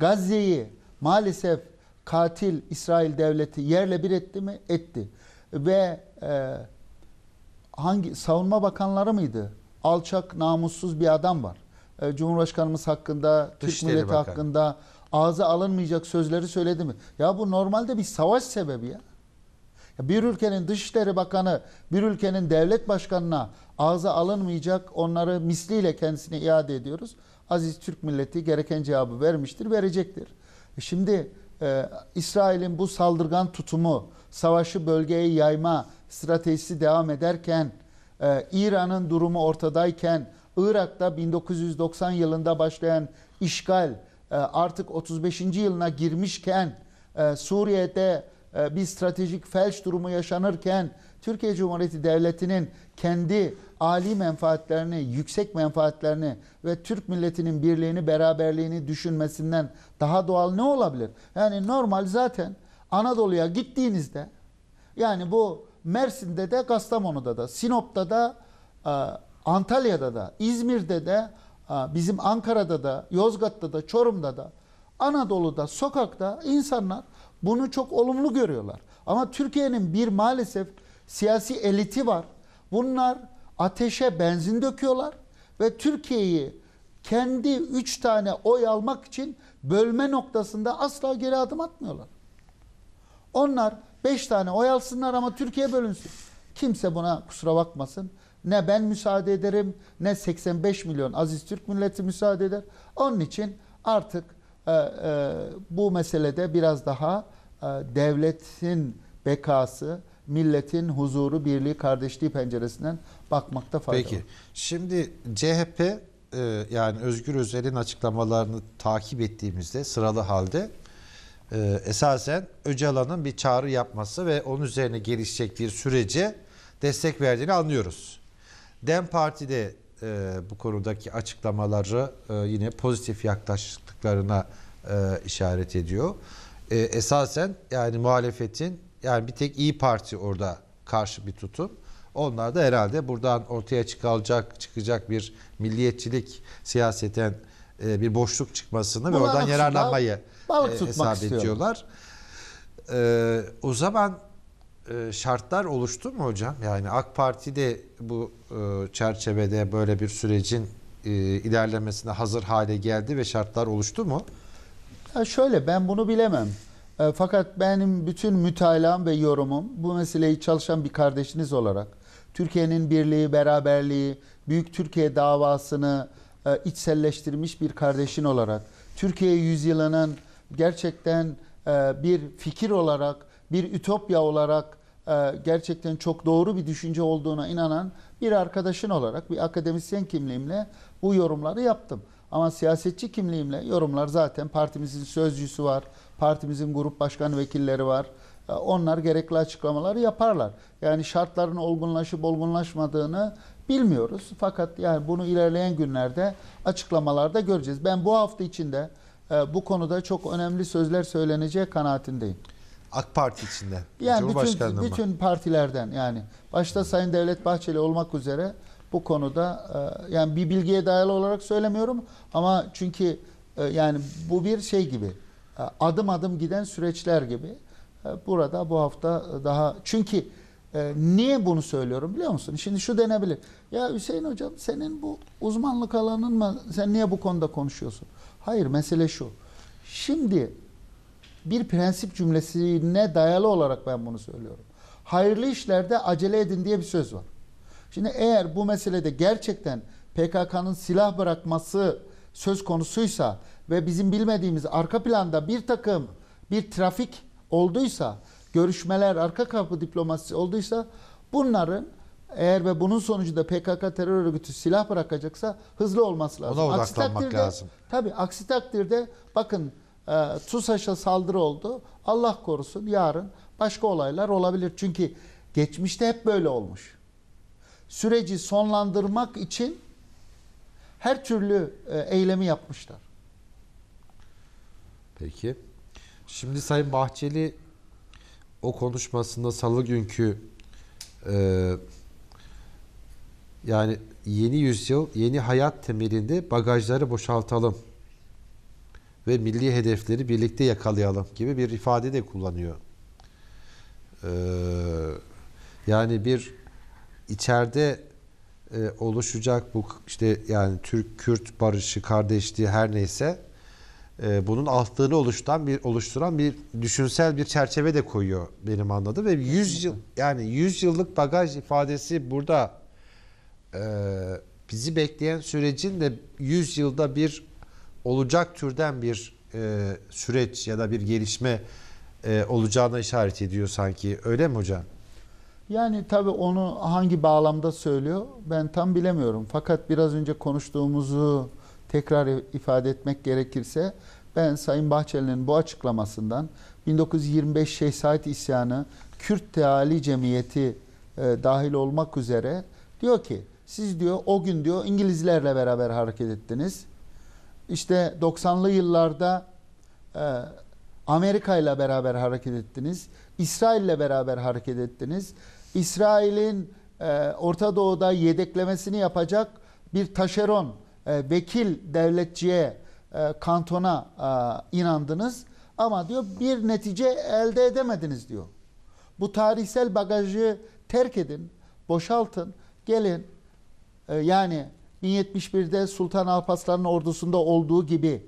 Gazze'yi maalesef katil İsrail devleti yerle bir etti mi? Etti. Ve hangi savunma bakanları mıydı? Alçak, namussuz bir adam var. E, Cumhurbaşkanımız hakkında, Türk milleti hakkında ağza alınmayacak sözleri söyledi mi? Ya bu normalde bir savaş sebebi ya. ya. Bir ülkenin Dışişleri Bakanı, bir ülkenin devlet başkanına ağza alınmayacak onları misliyle kendisine iade ediyoruz. Aziz Türk milleti gereken cevabı vermiştir, verecektir. E, şimdi e, İsrail'in bu saldırgan tutumu, savaşı bölgeye yayma stratejisi devam ederken, e, İran'ın durumu ortadayken, Irak'ta 1990 yılında başlayan işgal e, artık 35. yılına girmişken e, Suriye'de e, bir stratejik felç durumu yaşanırken Türkiye Cumhuriyeti Devleti'nin kendi ali menfaatlerini, yüksek menfaatlerini ve Türk milletinin birliğini, beraberliğini düşünmesinden daha doğal ne olabilir? Yani normal zaten Anadolu'ya gittiğinizde yani bu Mersin'de de, Kastamonu'da da, Sinop'ta da Antalya'da da, İzmir'de de, bizim Ankara'da da, Yozgat'ta da, Çorum'da da, Anadolu'da, sokakta insanlar bunu çok olumlu görüyorlar. Ama Türkiye'nin bir maalesef siyasi eliti var. Bunlar ateşe benzin döküyorlar ve Türkiye'yi kendi üç tane oy almak için bölme noktasında asla geri adım atmıyorlar. Onlar beş tane oy alsınlar ama Türkiye bölünsün. Kimse buna kusura bakmasın. Ne ben müsaade ederim ne 85 milyon aziz Türk milleti müsaade eder. Onun için artık e, e, bu meselede biraz daha e, devletin bekası, milletin huzuru, birliği, kardeşliği penceresinden bakmakta fayda Peki. var. Peki. Şimdi CHP e, yani Özgür Özel'in açıklamalarını takip ettiğimizde sıralı halde e, esasen Öcalan'ın bir çağrı yapması ve onun üzerine gelişecek bir sürece destek verdiğini anlıyoruz. Dem Parti'de e, bu konudaki açıklamaları e, yine pozitif yaklaştıklarına e, işaret ediyor. E, esasen yani muhalefetin yani bir tek İyi Parti orada karşı bir tutum. Onlar da herhalde buradan ortaya çıkacak çıkacak bir milliyetçilik siyaseten e, bir boşluk çıkmasını Bunlar ve oradan yararlanmayı balık e, hesap istiyorum. ediyorlar. E, o zaman e, şartlar oluştu mu hocam? Yani AK Parti de bu e, çerçevede böyle bir sürecin e, ilerlemesine hazır hale geldi ve şartlar oluştu mu? Ya şöyle ben bunu bilemem. fakat benim bütün mütalam ve yorumum bu meseleyi çalışan bir kardeşiniz olarak Türkiye'nin birliği, beraberliği, Büyük Türkiye davasını içselleştirmiş bir kardeşin olarak Türkiye yüzyılının gerçekten bir fikir olarak bir ütopya olarak e, gerçekten çok doğru bir düşünce olduğuna inanan bir arkadaşın olarak bir akademisyen kimliğimle bu yorumları yaptım. Ama siyasetçi kimliğimle yorumlar zaten partimizin sözcüsü var, partimizin grup başkan vekilleri var. E, onlar gerekli açıklamaları yaparlar. Yani şartların olgunlaşıp olgunlaşmadığını bilmiyoruz. Fakat yani bunu ilerleyen günlerde açıklamalarda göreceğiz. Ben bu hafta içinde e, bu konuda çok önemli sözler söyleneceği kanaatindeyim. AK Parti içinde. Yani bütün, bütün partilerden yani başta Sayın Devlet Bahçeli olmak üzere bu konuda e, yani bir bilgiye dayalı olarak söylemiyorum ama çünkü e, yani bu bir şey gibi e, adım adım giden süreçler gibi burada bu hafta daha çünkü niye bunu söylüyorum biliyor musun? Şimdi şu denebilir. Ya Hüseyin hocam senin bu uzmanlık alanın mı? Sen niye bu konuda konuşuyorsun? Hayır mesele şu. Şimdi bir prensip cümlesine dayalı olarak ben bunu söylüyorum. Hayırlı işlerde acele edin diye bir söz var. Şimdi eğer bu meselede gerçekten PKK'nın silah bırakması söz konusuysa ve bizim bilmediğimiz arka planda bir takım bir trafik olduysa, görüşmeler, arka kapı diplomasisi olduysa bunların eğer ve bunun sonucu da PKK terör örgütü silah bırakacaksa hızlı olması lazım. Ona aksi takdirde, lazım. Tabii aksi takdirde bakın e, TUSAŞ'a saldırı oldu. Allah korusun yarın başka olaylar olabilir. Çünkü geçmişte hep böyle olmuş. Süreci sonlandırmak için her türlü e, eylemi yapmışlar. Peki. Şimdi Sayın Bahçeli o konuşmasında salı günkü e, yani yeni yüzyıl, yeni hayat temelinde bagajları boşaltalım ve milli hedefleri birlikte yakalayalım gibi bir ifade de kullanıyor. Ee, yani bir içeride e, oluşacak bu işte yani Türk-Kürt barışı, kardeşliği her neyse e, bunun altlığını oluşturan bir oluşturan bir düşünsel bir çerçeve de koyuyor benim anladığım ve 100 yıl yani 100 yıllık bagaj ifadesi burada e, bizi bekleyen sürecin de 100 yılda bir olacak türden bir e, süreç ya da bir gelişme e, olacağına işaret ediyor sanki. Öyle mi hocam? Yani tabii onu hangi bağlamda söylüyor ben tam bilemiyorum. Fakat biraz önce konuştuğumuzu tekrar ifade etmek gerekirse ben Sayın Bahçeli'nin bu açıklamasından 1925 Şehzait İsyanı, Kürt Teali Cemiyeti e, dahil olmak üzere diyor ki siz diyor o gün diyor İngilizlerle beraber hareket ettiniz. İşte 90'lı yıllarda e, Amerika ile beraber hareket ettiniz. İsrail ile beraber hareket ettiniz. İsrail'in e, Orta Doğu'da yedeklemesini yapacak bir taşeron, e, vekil devletçiye, e, kantona e, inandınız. Ama diyor bir netice elde edemediniz diyor. Bu tarihsel bagajı terk edin, boşaltın, gelin. E, yani 1071'de Sultan Alparslan'ın ordusunda olduğu gibi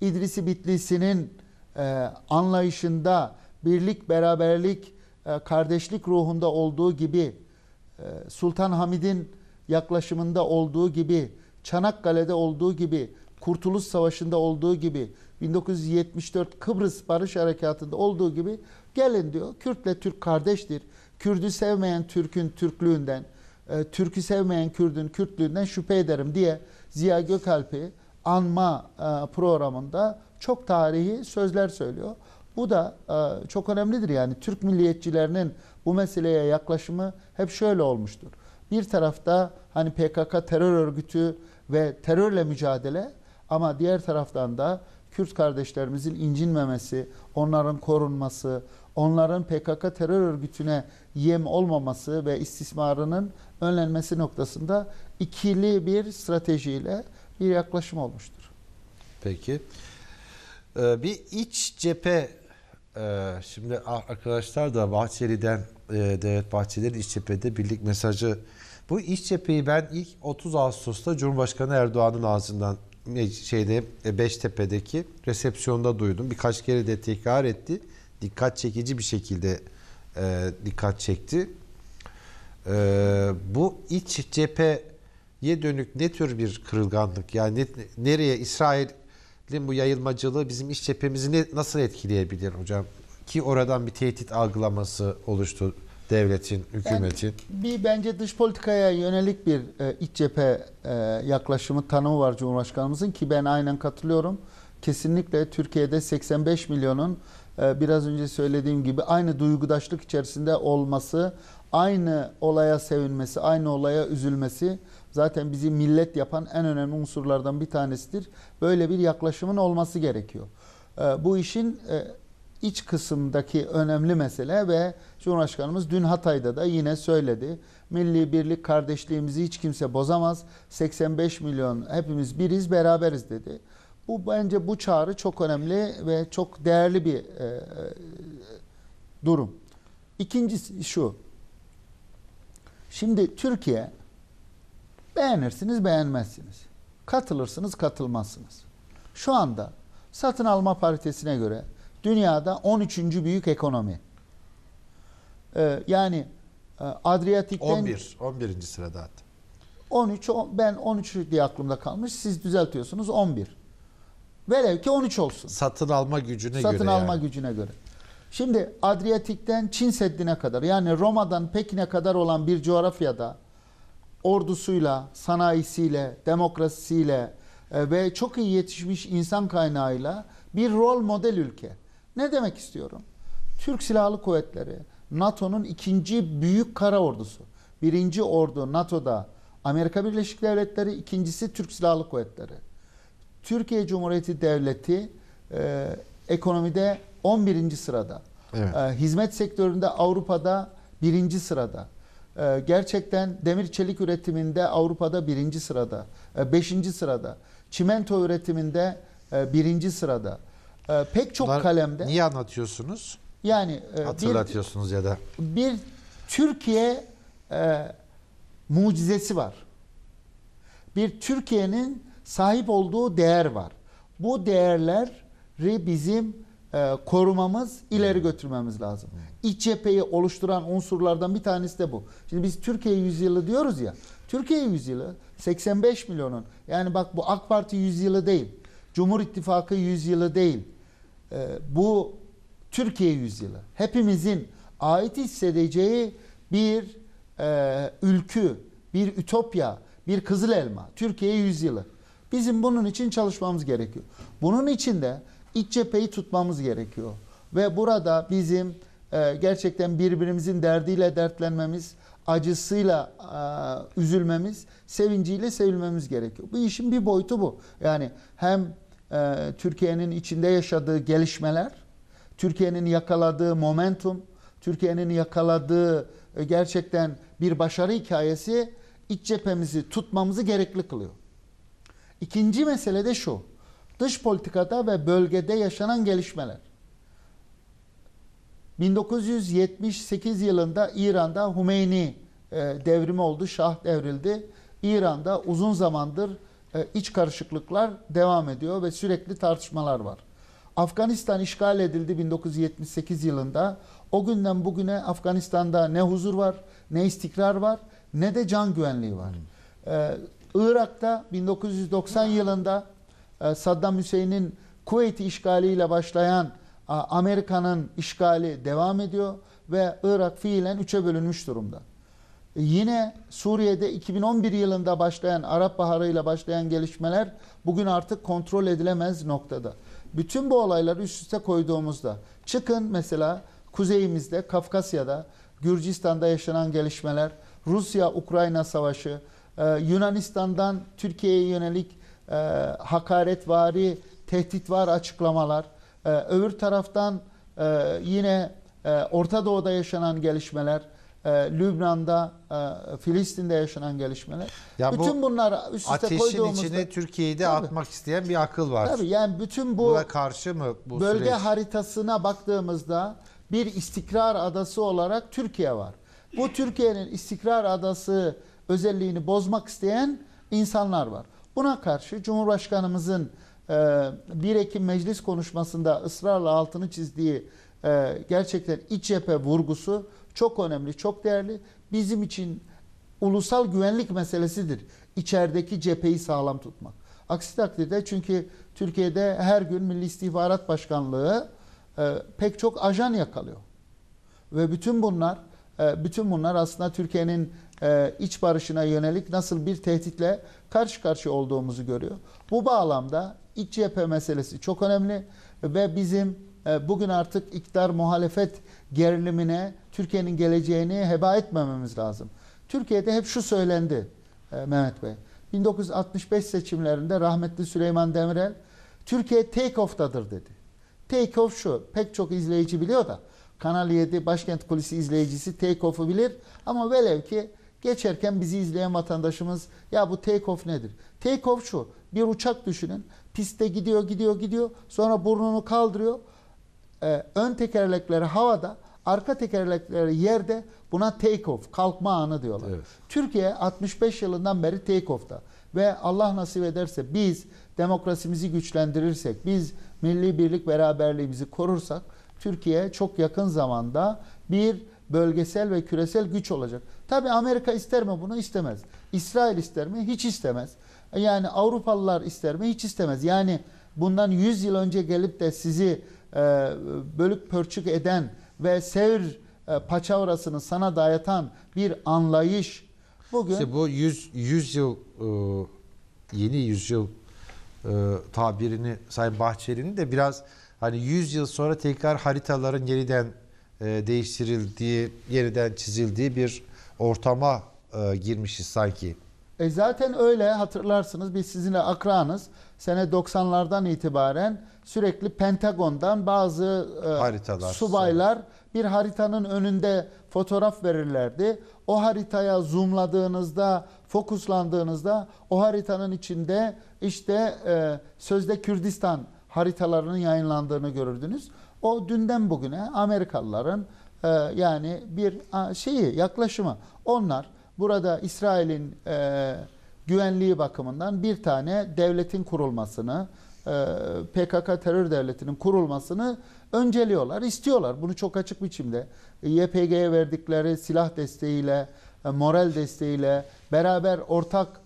İdrisi Bitlisi'nin e, anlayışında birlik, beraberlik, e, kardeşlik ruhunda olduğu gibi e, Sultan Hamid'in yaklaşımında olduğu gibi Çanakkale'de olduğu gibi Kurtuluş Savaşı'nda olduğu gibi 1974 Kıbrıs Barış Harekatı'nda olduğu gibi gelin diyor Kürtle Türk kardeştir. Kürdü sevmeyen Türk'ün Türklüğünden, e, Türk'ü sevmeyen Kürt'ün Kürtlüğünden şüphe ederim diye Ziya Gökalp'i anma e, programında çok tarihi sözler söylüyor. Bu da e, çok önemlidir yani Türk milliyetçilerinin bu meseleye yaklaşımı hep şöyle olmuştur. Bir tarafta hani PKK terör örgütü ve terörle mücadele ama diğer taraftan da Kürt kardeşlerimizin incinmemesi, onların korunması, onların PKK terör örgütüne yem olmaması ve istismarının önlenmesi noktasında ikili bir stratejiyle bir yaklaşım olmuştur. Peki. Ee, bir iç cephe e, şimdi arkadaşlar da Bahçeli'den e, Devlet Bahçeli'nin iç cephede birlik mesajı bu iç cepheyi ben ilk 30 Ağustos'ta Cumhurbaşkanı Erdoğan'ın ağzından e, şeyde e, Beştepe'deki resepsiyonda duydum. Birkaç kere de tekrar etti dikkat çekici bir şekilde e, dikkat çekti. E, bu iç cepheye dönük ne tür bir kırılganlık yani ne, nereye İsrail'in bu yayılmacılığı bizim iç cephemizi ne, nasıl etkileyebilir hocam? Ki oradan bir tehdit algılaması oluştu devletin, hükümetin? Ben, bir bence dış politikaya yönelik bir e, iç cephe e, yaklaşımı tanımı var Cumhurbaşkanımızın ki ben aynen katılıyorum. Kesinlikle Türkiye'de 85 milyonun ee, biraz önce söylediğim gibi aynı duygudaşlık içerisinde olması, aynı olaya sevinmesi, aynı olaya üzülmesi zaten bizi millet yapan en önemli unsurlardan bir tanesidir. Böyle bir yaklaşımın olması gerekiyor. Ee, bu işin e, iç kısımdaki önemli mesele ve Cumhurbaşkanımız dün Hatay'da da yine söyledi. Milli birlik kardeşliğimizi hiç kimse bozamaz. 85 milyon hepimiz biriz beraberiz dedi. Bu bence bu çağrı çok önemli ve çok değerli bir e, e, durum. İkincisi şu. Şimdi Türkiye beğenirsiniz beğenmezsiniz. Katılırsınız katılmazsınız. Şu anda satın alma paritesine göre dünyada 13. büyük ekonomi. Ee, yani e, Adriyatik'ten 11 11. sırada hatta. 13 ben 13 diye aklımda kalmış. Siz düzeltiyorsunuz 11. Velev ki 13 olsun. Satın alma gücüne Satın göre. Satın alma yani. gücüne göre. Şimdi Adriyatik'ten Çin Seddi'ne kadar yani Roma'dan Pekin'e kadar olan bir coğrafyada ordusuyla, sanayisiyle, demokrasisiyle e, ve çok iyi yetişmiş insan kaynağıyla bir rol model ülke. Ne demek istiyorum? Türk Silahlı Kuvvetleri NATO'nun ikinci büyük kara ordusu. Birinci ordu NATO'da Amerika Birleşik Devletleri, ikincisi Türk Silahlı Kuvvetleri. Türkiye Cumhuriyeti Devleti e, ekonomide 11. sırada. Evet. E, hizmet sektöründe Avrupa'da birinci sırada. E, gerçekten demir çelik üretiminde Avrupa'da birinci sırada. 5. E, sırada. Çimento üretiminde 1. E, sırada. E, pek çok Bunlar kalemde. Niye anlatıyorsunuz? Yani e, hatırlatıyorsunuz bir, ya da bir Türkiye e, mucizesi var. Bir Türkiye'nin sahip olduğu değer var. Bu değerleri bizim e, korumamız, ileri götürmemiz lazım. İç cepheyi oluşturan unsurlardan bir tanesi de bu. Şimdi biz Türkiye yüzyılı diyoruz ya. Türkiye yüzyılı 85 milyonun yani bak bu AK Parti yüzyılı değil. Cumhur İttifakı yüzyılı değil. E, bu Türkiye yüzyılı. Hepimizin ait hissedeceği bir e, ülkü, bir ütopya, bir kızıl elma. Türkiye yüzyılı. Bizim bunun için çalışmamız gerekiyor. Bunun için de iç cepheyi tutmamız gerekiyor. Ve burada bizim e, gerçekten birbirimizin derdiyle dertlenmemiz, acısıyla e, üzülmemiz, sevinciyle sevilmemiz gerekiyor. Bu işin bir boyutu bu. Yani hem e, Türkiye'nin içinde yaşadığı gelişmeler, Türkiye'nin yakaladığı momentum, Türkiye'nin yakaladığı e, gerçekten bir başarı hikayesi iç cephemizi tutmamızı gerekli kılıyor. İkinci mesele de şu. Dış politikada ve bölgede yaşanan gelişmeler. 1978 yılında İran'da Hümeyni e, devrimi oldu, şah devrildi. İran'da uzun zamandır e, iç karışıklıklar devam ediyor ve sürekli tartışmalar var. Afganistan işgal edildi 1978 yılında. O günden bugüne Afganistan'da ne huzur var, ne istikrar var, ne de can güvenliği var. Hmm. E, Irak'ta 1990 yılında e, Saddam Hüseyin'in Kuveyt'i işgaliyle başlayan Amerika'nın işgali devam ediyor ve Irak fiilen üçe bölünmüş durumda. E, yine Suriye'de 2011 yılında başlayan Arap Baharı ile başlayan gelişmeler bugün artık kontrol edilemez noktada. Bütün bu olayları üst üste koyduğumuzda çıkın mesela kuzeyimizde Kafkasya'da Gürcistan'da yaşanan gelişmeler, Rusya-Ukrayna savaşı, ee, Yunanistan'dan Türkiye'ye yönelik e, hakaretvari, tehditvar açıklamalar. Ee, öbür taraftan e, yine e, Orta Doğu'da yaşanan gelişmeler, e, Lübnan'da, Filistin'de yaşanan gelişmeler. Ya bütün bu bunlar üst üste koyduğumuzda... Ateşin içine Türkiye'yi de tabii, atmak isteyen bir akıl var. Tabii yani bütün bu... Buna karşı mı bu Bölge süreç? haritasına baktığımızda bir istikrar adası olarak Türkiye var. Bu Türkiye'nin istikrar adası özelliğini bozmak isteyen insanlar var. Buna karşı Cumhurbaşkanımızın 1 e, Ekim meclis konuşmasında ısrarla altını çizdiği e, gerçekten iç cephe vurgusu çok önemli, çok değerli. Bizim için ulusal güvenlik meselesidir. İçerideki cepheyi sağlam tutmak. Aksi takdirde çünkü Türkiye'de her gün Milli İstihbarat Başkanlığı e, pek çok ajan yakalıyor. Ve bütün bunlar e, bütün bunlar aslında Türkiye'nin e, iç barışına yönelik nasıl bir tehditle karşı karşıya olduğumuzu görüyor. Bu bağlamda iç cephe meselesi çok önemli ve bizim e, bugün artık iktidar muhalefet gerilimine Türkiye'nin geleceğini heba etmememiz lazım. Türkiye'de hep şu söylendi Mehmet Bey. 1965 seçimlerinde rahmetli Süleyman Demirel Türkiye take off'tadır dedi. Take off şu pek çok izleyici biliyor da Kanal 7 Başkent Kulisi izleyicisi take-off'u bilir ama velev ki geçerken bizi izleyen vatandaşımız ya bu take-off nedir? Take-off şu bir uçak düşünün pistte gidiyor gidiyor gidiyor sonra burnunu kaldırıyor ee, ön tekerlekleri havada arka tekerlekleri yerde buna take-off kalkma anı diyorlar. Evet. Türkiye 65 yılından beri take-off'ta ve Allah nasip ederse biz demokrasimizi güçlendirirsek biz milli birlik beraberliğimizi korursak Türkiye çok yakın zamanda bir bölgesel ve küresel güç olacak. Tabi Amerika ister mi bunu? istemez. İsrail ister mi? Hiç istemez. Yani Avrupalılar ister mi? Hiç istemez. Yani bundan 100 yıl önce gelip de sizi e, bölük pörçük eden ve sevr e, paçavrasını sana dayatan bir anlayış bugün... İşte bu 100, 100 yıl e, yeni yüzyıl e, tabirini Sayın Bahçeli'nin de biraz hani 100 yıl sonra tekrar haritaların yeniden e, değiştirildiği, yeniden çizildiği bir ortama e, girmişiz sanki. E zaten öyle hatırlarsınız biz sizinle akranız sene 90'lardan itibaren sürekli Pentagon'dan bazı e, Haritalar, subaylar sonra. bir haritanın önünde fotoğraf verirlerdi. O haritaya zoomladığınızda, fokuslandığınızda o haritanın içinde işte e, sözde Kürdistan haritalarının yayınlandığını görürdünüz. O dünden bugüne Amerikalıların e, yani bir şeyi yaklaşımı. Onlar burada İsrail'in e, güvenliği bakımından bir tane devletin kurulmasını, e, PKK terör devletinin kurulmasını önceliyorlar, istiyorlar. Bunu çok açık biçimde e, YPG'ye verdikleri silah desteğiyle, e, moral desteğiyle beraber ortak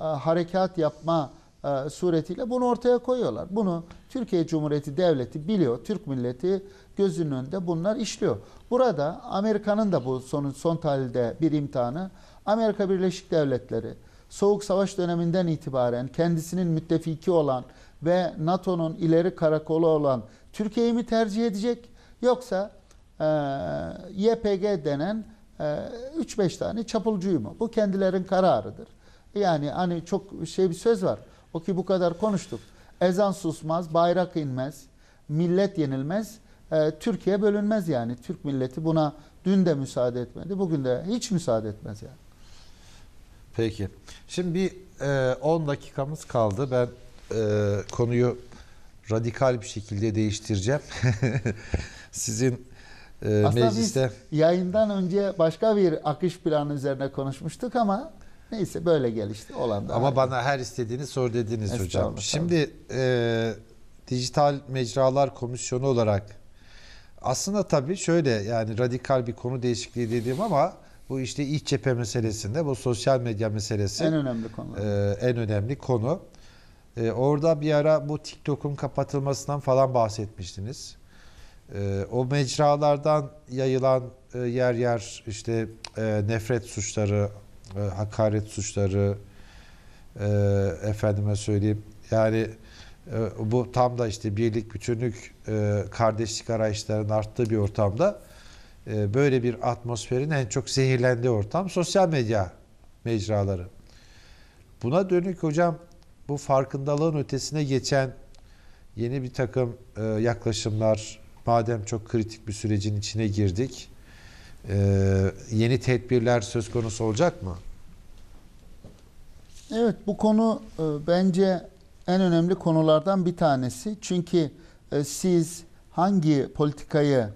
harekat yapma e, suretiyle bunu ortaya koyuyorlar. Bunu Türkiye Cumhuriyeti Devleti biliyor. Türk milleti gözünün önünde bunlar işliyor. Burada Amerika'nın da bu son, son tahlilde bir imtihanı Amerika Birleşik Devletleri Soğuk Savaş döneminden itibaren kendisinin müttefiki olan ve NATO'nun ileri karakolu olan Türkiye'yi mi tercih edecek yoksa e, YPG denen 3-5 e, tane çapulcuyu mu? Bu kendilerin kararıdır. Yani hani çok şey bir söz var. Halbuki bu kadar konuştuk. Ezan susmaz, bayrak inmez, millet yenilmez, e, Türkiye bölünmez yani. Türk milleti buna dün de müsaade etmedi, bugün de hiç müsaade etmez yani. Peki. Şimdi bir 10 e, dakikamız kaldı. Ben e, konuyu radikal bir şekilde değiştireceğim. Sizin e, Aslında biz yayından önce başka bir akış planı üzerine konuşmuştuk ama Neyse böyle gelişti olan da. Ama hali. bana her istediğini sor dediniz hocam. Şimdi e, Dijital Mecralar Komisyonu olarak aslında tabii şöyle yani radikal bir konu değişikliği dediğim ama bu işte iç cephe meselesinde bu sosyal medya meselesi en önemli konu. E, en önemli konu. E, orada bir ara bu TikTok'un kapatılmasından falan bahsetmiştiniz. E, o mecralardan yayılan e, yer yer işte e, nefret suçları e, hakaret suçları e, efendime söyleyeyim yani e, bu tam da işte birlik, bütünlük, e, kardeşlik arayışlarının arttığı bir ortamda e, böyle bir atmosferin en çok zehirlendiği ortam sosyal medya mecraları. Buna dönük hocam bu farkındalığın ötesine geçen yeni bir takım e, yaklaşımlar madem çok kritik bir sürecin içine girdik ee, yeni tedbirler söz konusu olacak mı? Evet bu konu e, bence en önemli konulardan bir tanesi. Çünkü e, siz hangi politikayı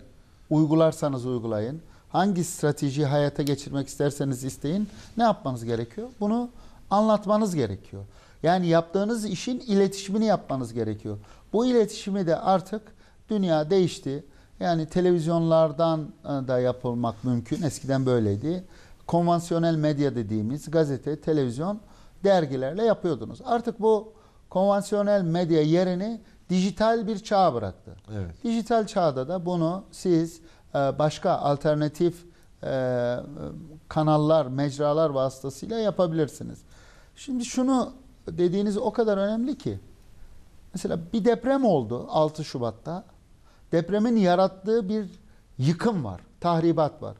uygularsanız uygulayın, hangi stratejiyi hayata geçirmek isterseniz isteyin, ne yapmanız gerekiyor? Bunu anlatmanız gerekiyor. Yani yaptığınız işin iletişimini yapmanız gerekiyor. Bu iletişimi de artık dünya değişti. Yani televizyonlardan e, da yapılmak mümkün. Eskiden böyleydi. Konvansiyonel medya dediğimiz gazete, televizyon, dergilerle yapıyordunuz. Artık bu konvansiyonel medya yerini dijital bir çağa bıraktı. Evet. Dijital çağda da bunu siz e, başka alternatif e, kanallar, mecralar vasıtasıyla yapabilirsiniz. Şimdi şunu dediğiniz o kadar önemli ki. Mesela bir deprem oldu 6 Şubat'ta depremin yarattığı bir yıkım var, tahribat var.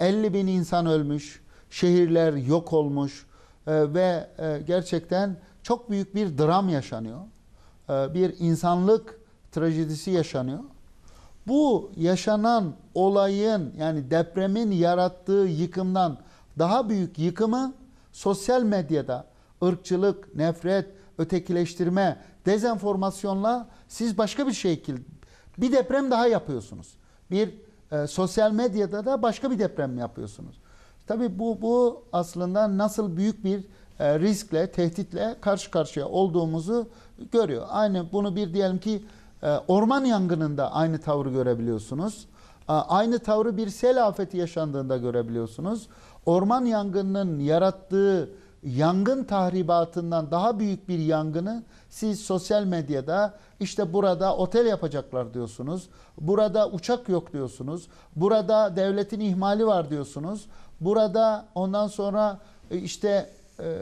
50 bin insan ölmüş, şehirler yok olmuş e, ve e, gerçekten çok büyük bir dram yaşanıyor. E, bir insanlık trajedisi yaşanıyor. Bu yaşanan olayın yani depremin yarattığı yıkımdan daha büyük yıkımı sosyal medyada ırkçılık, nefret, ötekileştirme, dezenformasyonla siz başka bir şekilde bir deprem daha yapıyorsunuz. Bir e, sosyal medyada da başka bir deprem yapıyorsunuz. Tabii bu, bu aslında nasıl büyük bir e, riskle, tehditle karşı karşıya olduğumuzu görüyor. Aynı bunu bir diyelim ki e, orman yangınında aynı tavrı görebiliyorsunuz. E, aynı tavrı bir sel afeti yaşandığında görebiliyorsunuz. Orman yangınının yarattığı yangın tahribatından daha büyük bir yangını siz sosyal medyada işte burada otel yapacaklar diyorsunuz. Burada uçak yok diyorsunuz. Burada devletin ihmali var diyorsunuz. Burada ondan sonra e, işte e,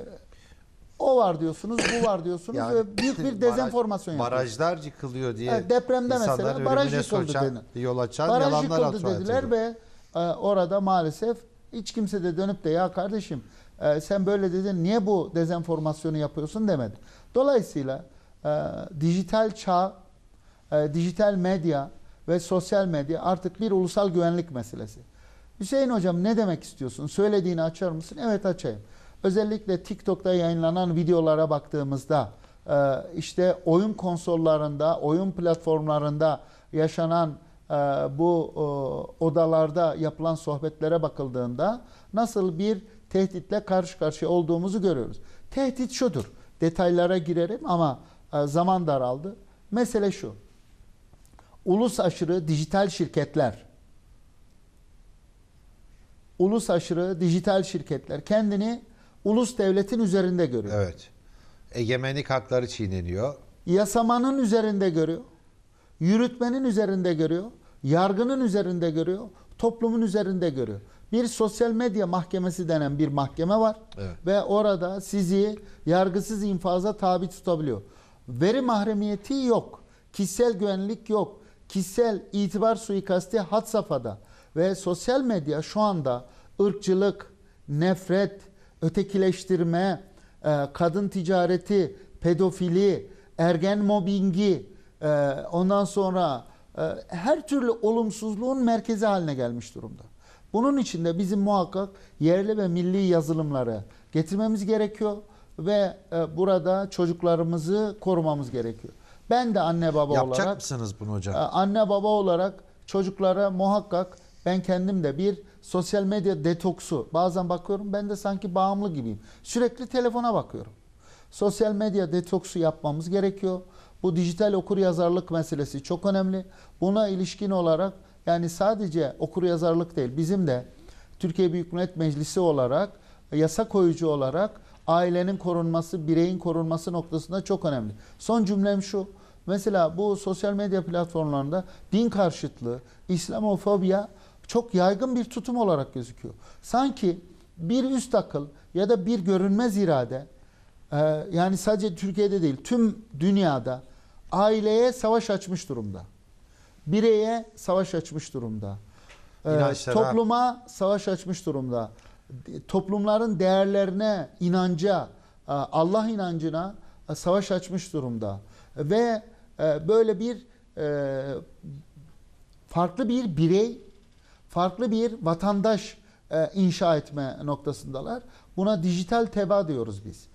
o var diyorsunuz, bu var diyorsunuz yani, ve büyük bir dezenformasyon baraj, Barajlar yıkılıyor diye. Yani depremde mesela baraj yıkıldı dedi. Yol açan baraj yalanlar yıkıldı dediler atıyordu. ve e, orada maalesef hiç kimse de dönüp de ya kardeşim ee, sen böyle dedin niye bu dezenformasyonu yapıyorsun demedi. Dolayısıyla e, dijital çağ, e, dijital medya ve sosyal medya artık bir ulusal güvenlik meselesi. Hüseyin hocam ne demek istiyorsun? Söylediğini açar mısın? Evet açayım. Özellikle TikTok'ta yayınlanan videolara baktığımızda e, işte oyun konsollarında, oyun platformlarında yaşanan e, bu e, odalarda yapılan sohbetlere bakıldığında nasıl bir tehditle karşı karşıya olduğumuzu görüyoruz. Tehdit şudur. Detaylara girerim ama e, zaman daraldı. Mesele şu. Ulus aşırı dijital şirketler ulus aşırı dijital şirketler kendini ulus devletin üzerinde görüyor. Evet. Egemenlik hakları çiğneniyor. Yasamanın üzerinde görüyor. Yürütmenin üzerinde görüyor. Yargının üzerinde görüyor. Toplumun üzerinde görüyor bir sosyal medya mahkemesi denen bir mahkeme var. Evet. Ve orada sizi yargısız infaza tabi tutabiliyor. Veri mahremiyeti yok. Kişisel güvenlik yok. Kişisel itibar suikasti hat safhada. Ve sosyal medya şu anda ırkçılık, nefret, ötekileştirme, e, kadın ticareti, pedofili, ergen mobbingi, e, ondan sonra e, her türlü olumsuzluğun merkezi haline gelmiş durumda. Bunun için de bizim muhakkak yerli ve milli yazılımları getirmemiz gerekiyor ve e, burada çocuklarımızı korumamız gerekiyor. Ben de anne baba Yapacak olarak... Yapacak mısınız bunu hocam? E, anne baba olarak çocuklara muhakkak ben kendim de bir sosyal medya detoksu bazen bakıyorum ben de sanki bağımlı gibiyim. Sürekli telefona bakıyorum. Sosyal medya detoksu yapmamız gerekiyor. Bu dijital okur yazarlık meselesi çok önemli. Buna ilişkin olarak yani sadece okur yazarlık değil bizim de Türkiye Büyük Millet Meclisi olarak yasa koyucu olarak ailenin korunması, bireyin korunması noktasında çok önemli. Son cümlem şu. Mesela bu sosyal medya platformlarında din karşıtlığı, İslamofobiya çok yaygın bir tutum olarak gözüküyor. Sanki bir üst akıl ya da bir görünmez irade e, yani sadece Türkiye'de değil tüm dünyada aileye savaş açmış durumda bireye savaş açmış durumda. Ee, İnançlara. Topluma savaş açmış durumda. Toplumların değerlerine, inanca, e, Allah inancına e, savaş açmış durumda. Ve e, böyle bir farklı bir birey, farklı bir vatandaş inşa etme noktasındalar. Buna dijital teba diyoruz biz.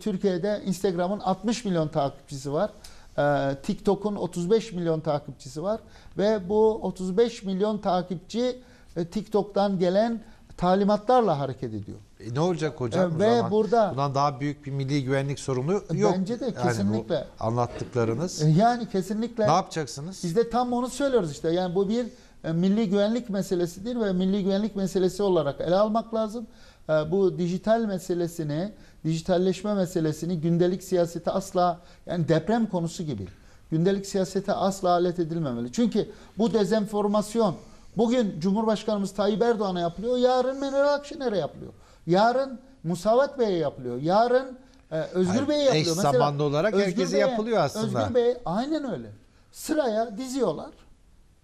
Türkiye'de Instagram'ın 60 milyon takipçisi var. Ee, TikTok'un 35 milyon takipçisi var ve bu 35 milyon takipçi e, TikTok'tan gelen talimatlarla hareket ediyor. E ne olacak hocam? Ee, ve zaman burada bundan daha büyük bir milli güvenlik sorunu yok. Bence de kesinlikle. Yani anlattıklarınız. E, yani kesinlikle. Ne yapacaksınız? Biz de tam onu söylüyoruz işte. Yani bu bir e, milli güvenlik meselesidir ve milli güvenlik meselesi olarak ele almak lazım. Ee, bu dijital meselesini, dijitalleşme meselesini gündelik siyasete asla yani deprem konusu gibi gündelik siyasete asla alet edilmemeli. Çünkü bu dezenformasyon bugün Cumhurbaşkanımız Tayyip Erdoğan'a yapılıyor, yarın Meral Akşener'e yapılıyor. Yarın Musavat Bey'e yapılıyor. Yarın e, Özgür Bey'e yapılıyor. Eş Mesela, zamanlı olarak Özgür herkese Bey'e, yapılıyor aslında. Özgür Bey aynen öyle. Sıraya diziyorlar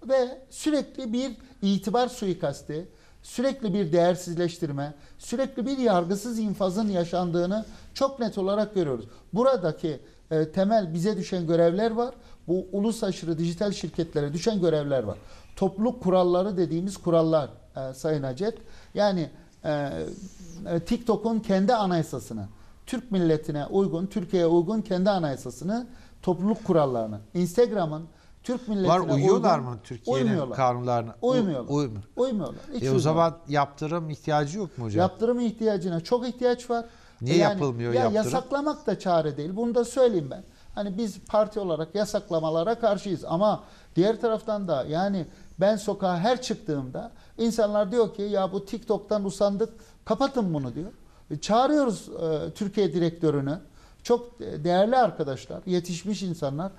ve sürekli bir itibar suikasti, sürekli bir değersizleştirme, sürekli bir yargısız infazın yaşandığını çok net olarak görüyoruz. Buradaki e, temel bize düşen görevler var. Bu ulus aşırı dijital şirketlere düşen görevler var. Topluluk kuralları dediğimiz kurallar e, Sayın hacet, Yani e, e, TikTok'un kendi anayasasını, Türk milletine uygun, Türkiye'ye uygun kendi anayasasını, topluluk kurallarını, Instagram'ın Türk milletine Var uyuyorlar uygun, mı Türkiye'nin kanunlarına? Uymuyorlar. U, uymuyorlar. uymuyorlar. Hiç e o zaman yaptırım ihtiyacı yok mu hocam? Yaptırım ihtiyacına çok ihtiyaç var. Niye yani, yapılmıyor ya yaptırım? Yasaklamak da çare değil. Bunu da söyleyeyim ben. Hani biz parti olarak yasaklamalara karşıyız ama diğer taraftan da yani ben sokağa her çıktığımda insanlar diyor ki ya bu TikTok'tan usandık kapatın bunu diyor. E, çağırıyoruz e, Türkiye direktörünü. Çok e, değerli arkadaşlar, yetişmiş insanlar.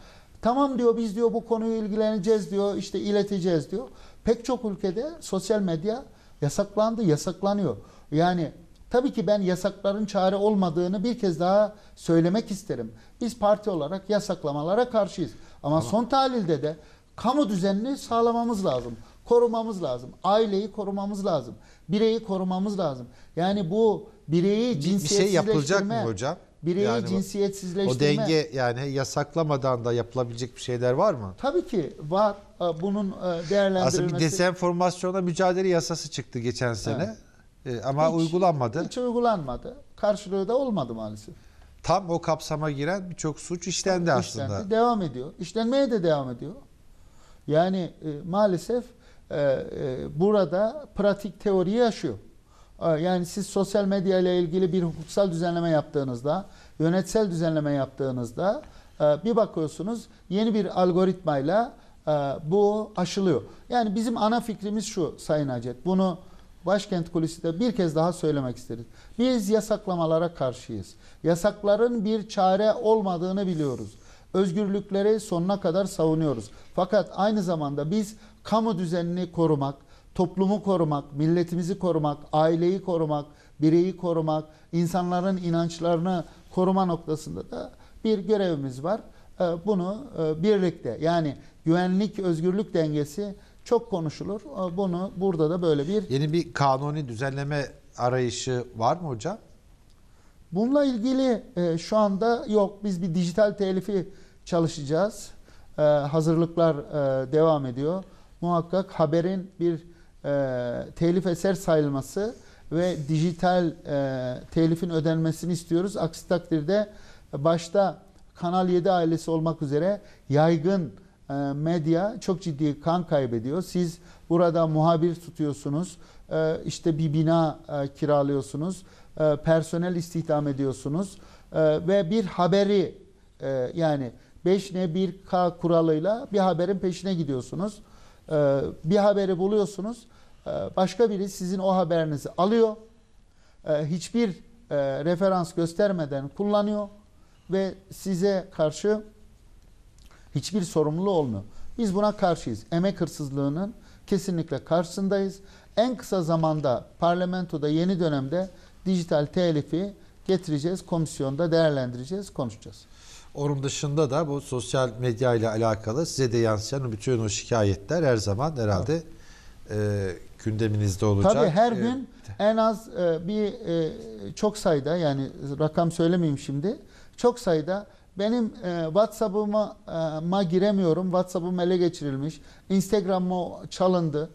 Tamam diyor biz diyor bu konuyu ilgileneceğiz diyor işte ileteceğiz diyor. Pek çok ülkede sosyal medya yasaklandı, yasaklanıyor. Yani tabii ki ben yasakların çare olmadığını bir kez daha söylemek isterim. Biz parti olarak yasaklamalara karşıyız. Ama, Ama. son tahlilde de kamu düzenini sağlamamız lazım. Korumamız lazım. Aileyi korumamız lazım. Bireyi korumamız lazım. Yani bu bireyi cinsiyetsizleştirme... Bir şey yapılacak mı hocam? Bireyi yani cinsiyetsizleştirme. O denge yani yasaklamadan da yapılabilecek bir şeyler var mı? Tabii ki var. Ee, bunun e, değerlendirilmesi. Aslında bir desenformasyona mücadele yasası çıktı geçen sene. Evet. Ee, ama hiç, uygulanmadı. Hiç uygulanmadı. Karşılığı da olmadı maalesef. Tam o kapsama giren birçok suç işlendi Tabii, aslında. Işlendi. Devam ediyor. İşlenmeye de devam ediyor. Yani e, maalesef e, burada pratik teori yaşıyor. Ee, yani siz sosyal medya ile ilgili bir hukuksal düzenleme yaptığınızda, yönetsel düzenleme yaptığınızda e, bir bakıyorsunuz yeni bir algoritmayla e, bu aşılıyor. Yani bizim ana fikrimiz şu Sayın Acet. Bunu Başkent Kulisi'de bir kez daha söylemek isteriz. Biz yasaklamalara karşıyız. Yasakların bir çare olmadığını biliyoruz. Özgürlükleri sonuna kadar savunuyoruz. Fakat aynı zamanda biz kamu düzenini korumak, toplumu korumak, milletimizi korumak, aileyi korumak, bireyi korumak, insanların inançlarını koruma noktasında da bir görevimiz var. Ee, bunu e, birlikte yani güvenlik özgürlük dengesi çok konuşulur. Ee, bunu burada da böyle bir yeni bir kanuni düzenleme arayışı var mı hocam? Bununla ilgili e, şu anda yok. Biz bir dijital telifi çalışacağız. Ee, hazırlıklar e, devam ediyor. Muhakkak haberin bir e, telif eser sayılması ve dijital e, telifin ödenmesini istiyoruz. Aksi takdirde başta Kanal 7 ailesi olmak üzere yaygın e, medya çok ciddi kan kaybediyor. Siz burada muhabir tutuyorsunuz, e, işte bir bina e, kiralıyorsunuz, e, personel istihdam ediyorsunuz e, ve bir haberi e, yani 5N 1K kuralıyla bir haberin peşine gidiyorsunuz. E, bir haberi buluyorsunuz ee, başka biri sizin o haberinizi alıyor. Ee, hiçbir e, referans göstermeden kullanıyor ve size karşı hiçbir sorumluluğu olmuyor. Biz buna karşıyız. Emek hırsızlığının kesinlikle karşısındayız. En kısa zamanda parlamentoda yeni dönemde dijital telifi getireceğiz. Komisyonda değerlendireceğiz, konuşacağız. Onun dışında da bu sosyal medya ile alakalı size de yansıyan bütün o şikayetler her zaman herhalde evet. e, gündeminizde olacak. Tabii her ee, gün en az e, bir e, çok sayıda yani rakam söylemeyeyim şimdi. Çok sayıda benim e, WhatsApp'ıma giremiyorum. WhatsApp'ım ele geçirilmiş. Instagram'ım çalındı.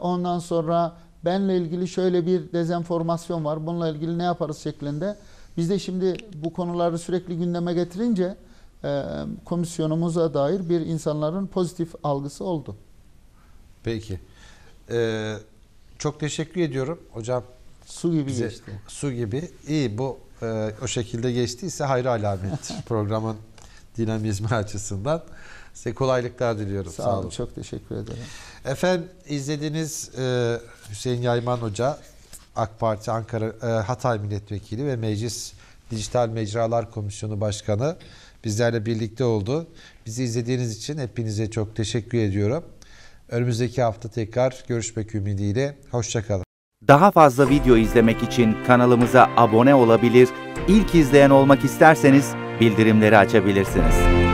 Ondan sonra benle ilgili şöyle bir dezenformasyon var. Bununla ilgili ne yaparız şeklinde. Biz de şimdi bu konuları sürekli gündeme getirince komisyonumuza dair bir insanların pozitif algısı oldu. Peki. Ee, çok teşekkür ediyorum hocam. Su gibi bize, geçti. Su gibi. İyi bu e, o şekilde geçtiyse hayra alamettir programın dinamizmi açısından. Size kolaylıklar diliyorum. Sağ, Sağ olun. Çok teşekkür ederim. Efendim izlediğiniz e, Hüseyin Yayman Hoca AK Parti Ankara e, Hatay Milletvekili ve Meclis Dijital Mecralar Komisyonu Başkanı bizlerle birlikte oldu. Bizi izlediğiniz için hepinize çok teşekkür ediyorum. Önümüzdeki hafta tekrar görüşmek ümidiyle. Hoşçakalın. Daha fazla video izlemek için kanalımıza abone olabilir, İlk izleyen olmak isterseniz bildirimleri açabilirsiniz.